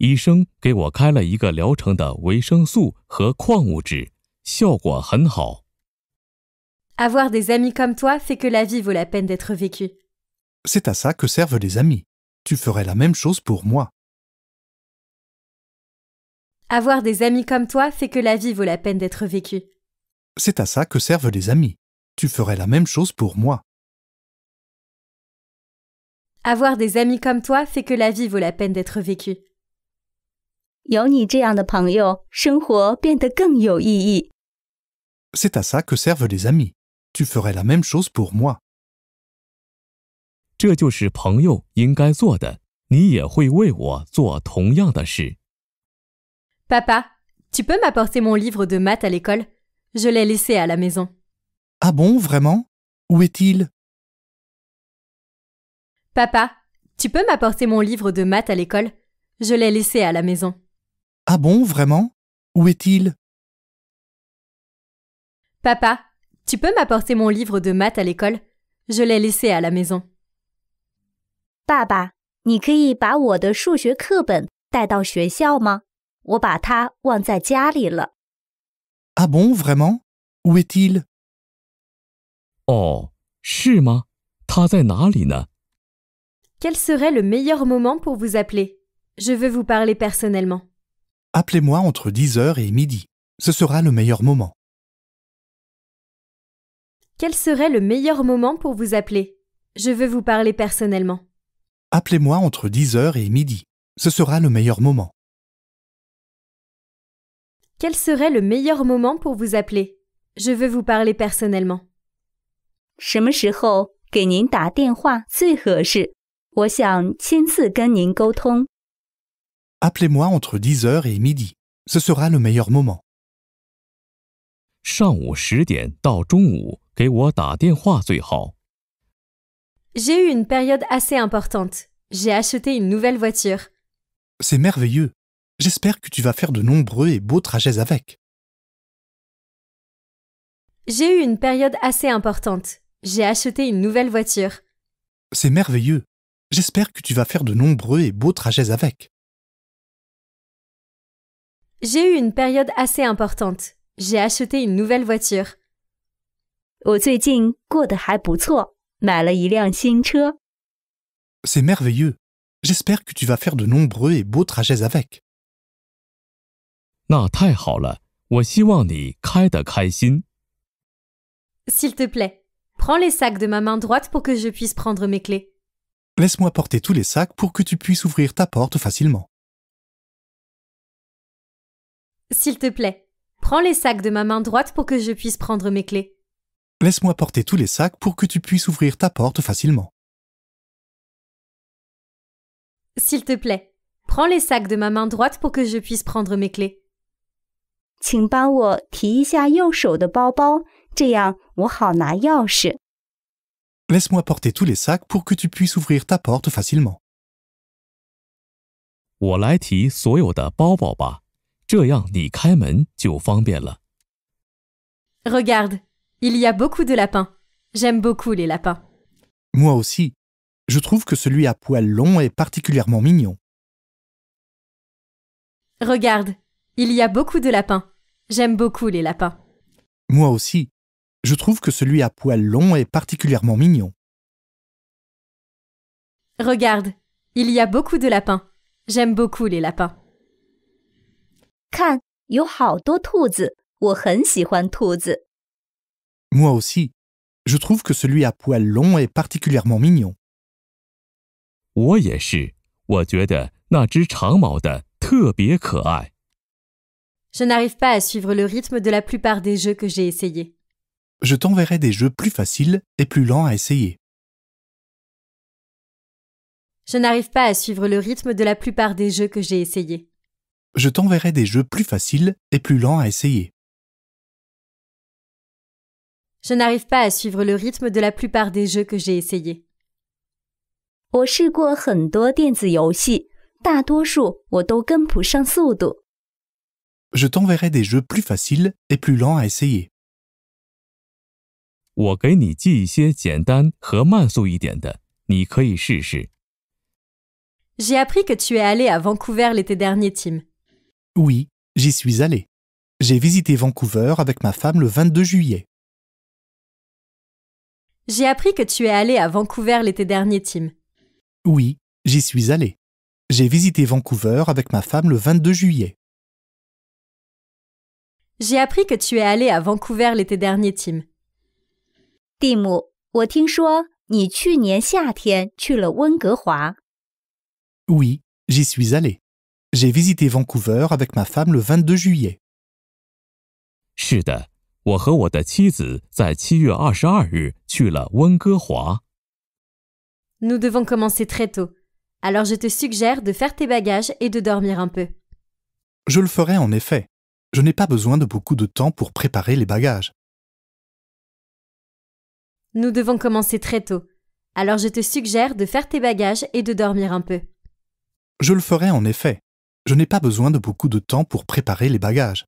医生给我开了一个疗程的维生素和矿物质，效果很好。avoir des amis comme toi fait que la vie vaut la peine d'être vécue. C'est à ça que servent les amis. Tu ferais la même chose pour moi. Avoir des amis comme toi fait que la vie vaut la peine d'être vécue. C'est à ça que servent les amis. Tu ferais la même chose pour moi. Avoir des amis comme toi fait que la vie vaut la peine d'être vécue. C'est à ça que servent les amis tu ferais la même chose pour moi. Ah Papa, tu peux m'apporter mon livre de maths à l'école Je l'ai laissé à la maison. Ah bon, vraiment Où est-il Papa, tu peux m'apporter mon livre de maths à l'école Je l'ai laissé à la maison. Ah bon, vraiment Où est-il Papa, tu peux m'apporter mon livre de maths à l'école Je l'ai laissé à la maison. Ah bon, vraiment Où est-il Oh, Quel serait le meilleur moment pour vous appeler Je veux vous parler personnellement. Appelez-moi entre 10h et midi. Ce sera le meilleur moment. Quel serait le meilleur moment pour vous appeler Je veux vous parler personnellement. Appelez-moi entre 10h et midi. Ce sera le meilleur moment. Quel serait le meilleur moment pour vous appeler Je veux vous parler personnellement. appelez moi entre 10h et midi. Ce sera le meilleur moment. J'ai eu une période assez importante. J'ai acheté une nouvelle voiture. C'est merveilleux. J'espère que tu vas faire de nombreux et beaux trajets avec. J'ai eu une période assez importante. J'ai acheté une nouvelle voiture. C'est merveilleux. J'espère que tu vas faire de nombreux et beaux trajets avec. J'ai eu une période assez importante. J'ai acheté une nouvelle voiture. C'est merveilleux. J'espère que tu vas faire de nombreux et beaux trajets avec. S'il te plaît, prends les sacs de ma main droite pour que je puisse prendre mes clés. Laisse-moi porter tous les sacs pour que tu puisses ouvrir ta porte facilement. S'il te plaît, prends les sacs de ma main droite pour que je puisse prendre mes clés. Laisse-moi porter tous les sacs pour que tu puisses ouvrir ta porte facilement. S'il te plaît, prends les sacs de ma main droite pour que je puisse prendre mes clés. laisse moi porter tous les sacs pour que tu puisses ouvrir ta porte facilement. Regarde. Il y a beaucoup de lapins. J'aime beaucoup les lapins. Moi aussi. Je trouve que celui à poils longs est particulièrement mignon. Regarde, il y a beaucoup de lapins. J'aime beaucoup les lapins. Moi aussi. Je trouve que celui à poils longs est particulièrement mignon. Regarde, il y a beaucoup de lapins. J'aime beaucoup les lapins. Moi aussi, je trouve que celui à poils longs est particulièrement mignon. Je n'arrive pas à suivre le rythme de la plupart des jeux que j'ai essayés. Je t'enverrai des jeux plus faciles et plus lents à essayer. Je n'arrive pas à suivre le rythme de la plupart des jeux que j'ai essayés. Je t'enverrai des jeux plus faciles et plus lents à essayer. Je n'arrive pas à suivre le rythme de la plupart des jeux que j'ai essayés. Je t'enverrai des jeux plus faciles et plus lents à essayer. J'ai appris que tu es allé à Vancouver l'été dernier, Tim. Oui, j'y suis allé. J'ai visité Vancouver avec ma femme le 22 juillet. J'ai appris que tu es allé à Vancouver l'été dernier, Tim. Oui, j'y suis allé. J'ai visité Vancouver avec ma femme le 22 juillet. J'ai appris que tu es allé à Vancouver l'été dernier, Tim. Tim, oui, j'y suis allé. J'ai visité Vancouver avec ma femme le 22 juillet. Nous devons commencer très tôt, alors je te suggère de faire tes bagages et de dormir un peu. Je le ferai en effet. Je n'ai pas besoin de beaucoup de temps pour préparer les bagages. Nous devons commencer très tôt, alors je te suggère de faire tes bagages et de dormir un peu. Je le ferai en effet. Je n'ai pas besoin de beaucoup de temps pour préparer les bagages.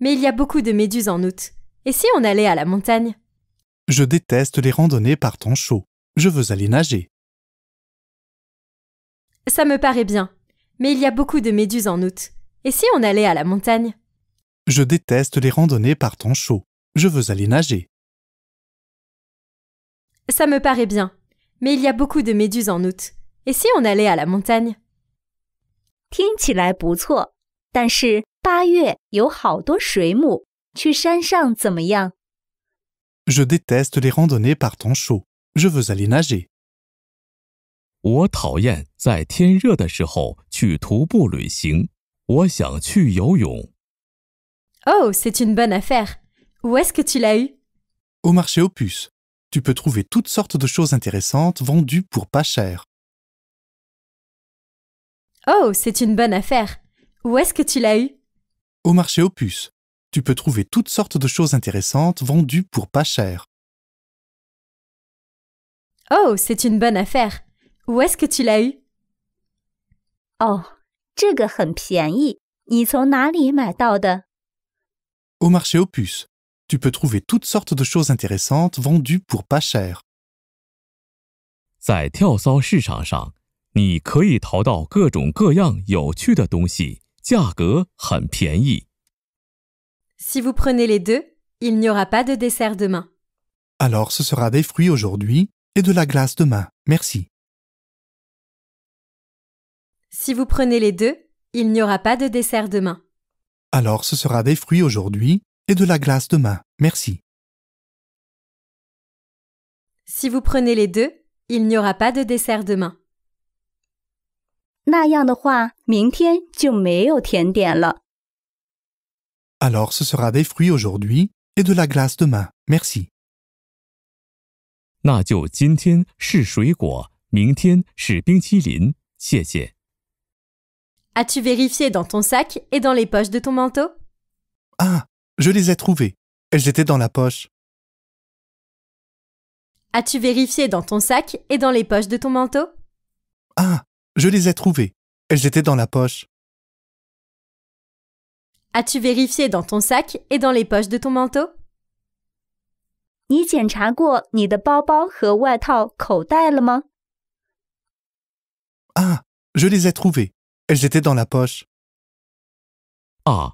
Mais il y a beaucoup de méduses en août. Et si on allait à la montagne Je déteste les randonnées par temps chaud. Je veux aller nager. Ça me paraît bien. Mais il y a beaucoup de méduses en août. Et si on allait à la montagne Je déteste les randonnées par temps chaud. Je veux aller nager. Ça me paraît bien. Mais il y a beaucoup de méduses en août. Et si on allait à la montagne 听起来不错，但是 je déteste les randonnées par temps chaud. Je veux aller nager. Oh, c'est une bonne affaire. Où est-ce que tu l'as eu Au marché Opus. Tu peux trouver toutes sortes de choses intéressantes vendues pour pas cher. Oh, c'est une bonne affaire. Où est-ce que tu l'as eu au marché Opus, Tu peux trouver toutes sortes de choses intéressantes vendues pour pas cher. Oh, c'est une bonne affaire. Où est-ce que tu l'as eu? Oh, Au marché aux puces. Tu peux trouver toutes sortes de choses intéressantes vendues pour pas cher. Si vous prenez les deux, il n'y aura pas de dessert demain. Alors ce sera des fruits aujourd'hui et de la glace demain. Merci. Si vous prenez les deux, il n'y aura pas de dessert demain. Alors ce sera des fruits aujourd'hui et de la glace demain. Merci. Si vous prenez les deux, il n'y aura pas de dessert demain. Alors, ce sera des fruits aujourd'hui et de la glace demain. Merci. as tu vérifié dans ton sac et dans les poches de ton manteau Ah, je les ai trouvées. Elles étaient dans la poche. As-tu vérifié dans ton sac et dans les poches de ton manteau Ah, je les ai trouvées. Elles étaient dans la poche. As-tu vérifié dans ton sac et dans les poches de ton manteau? Ah, je les ai trouvées. Elles étaient dans la poche. Ah,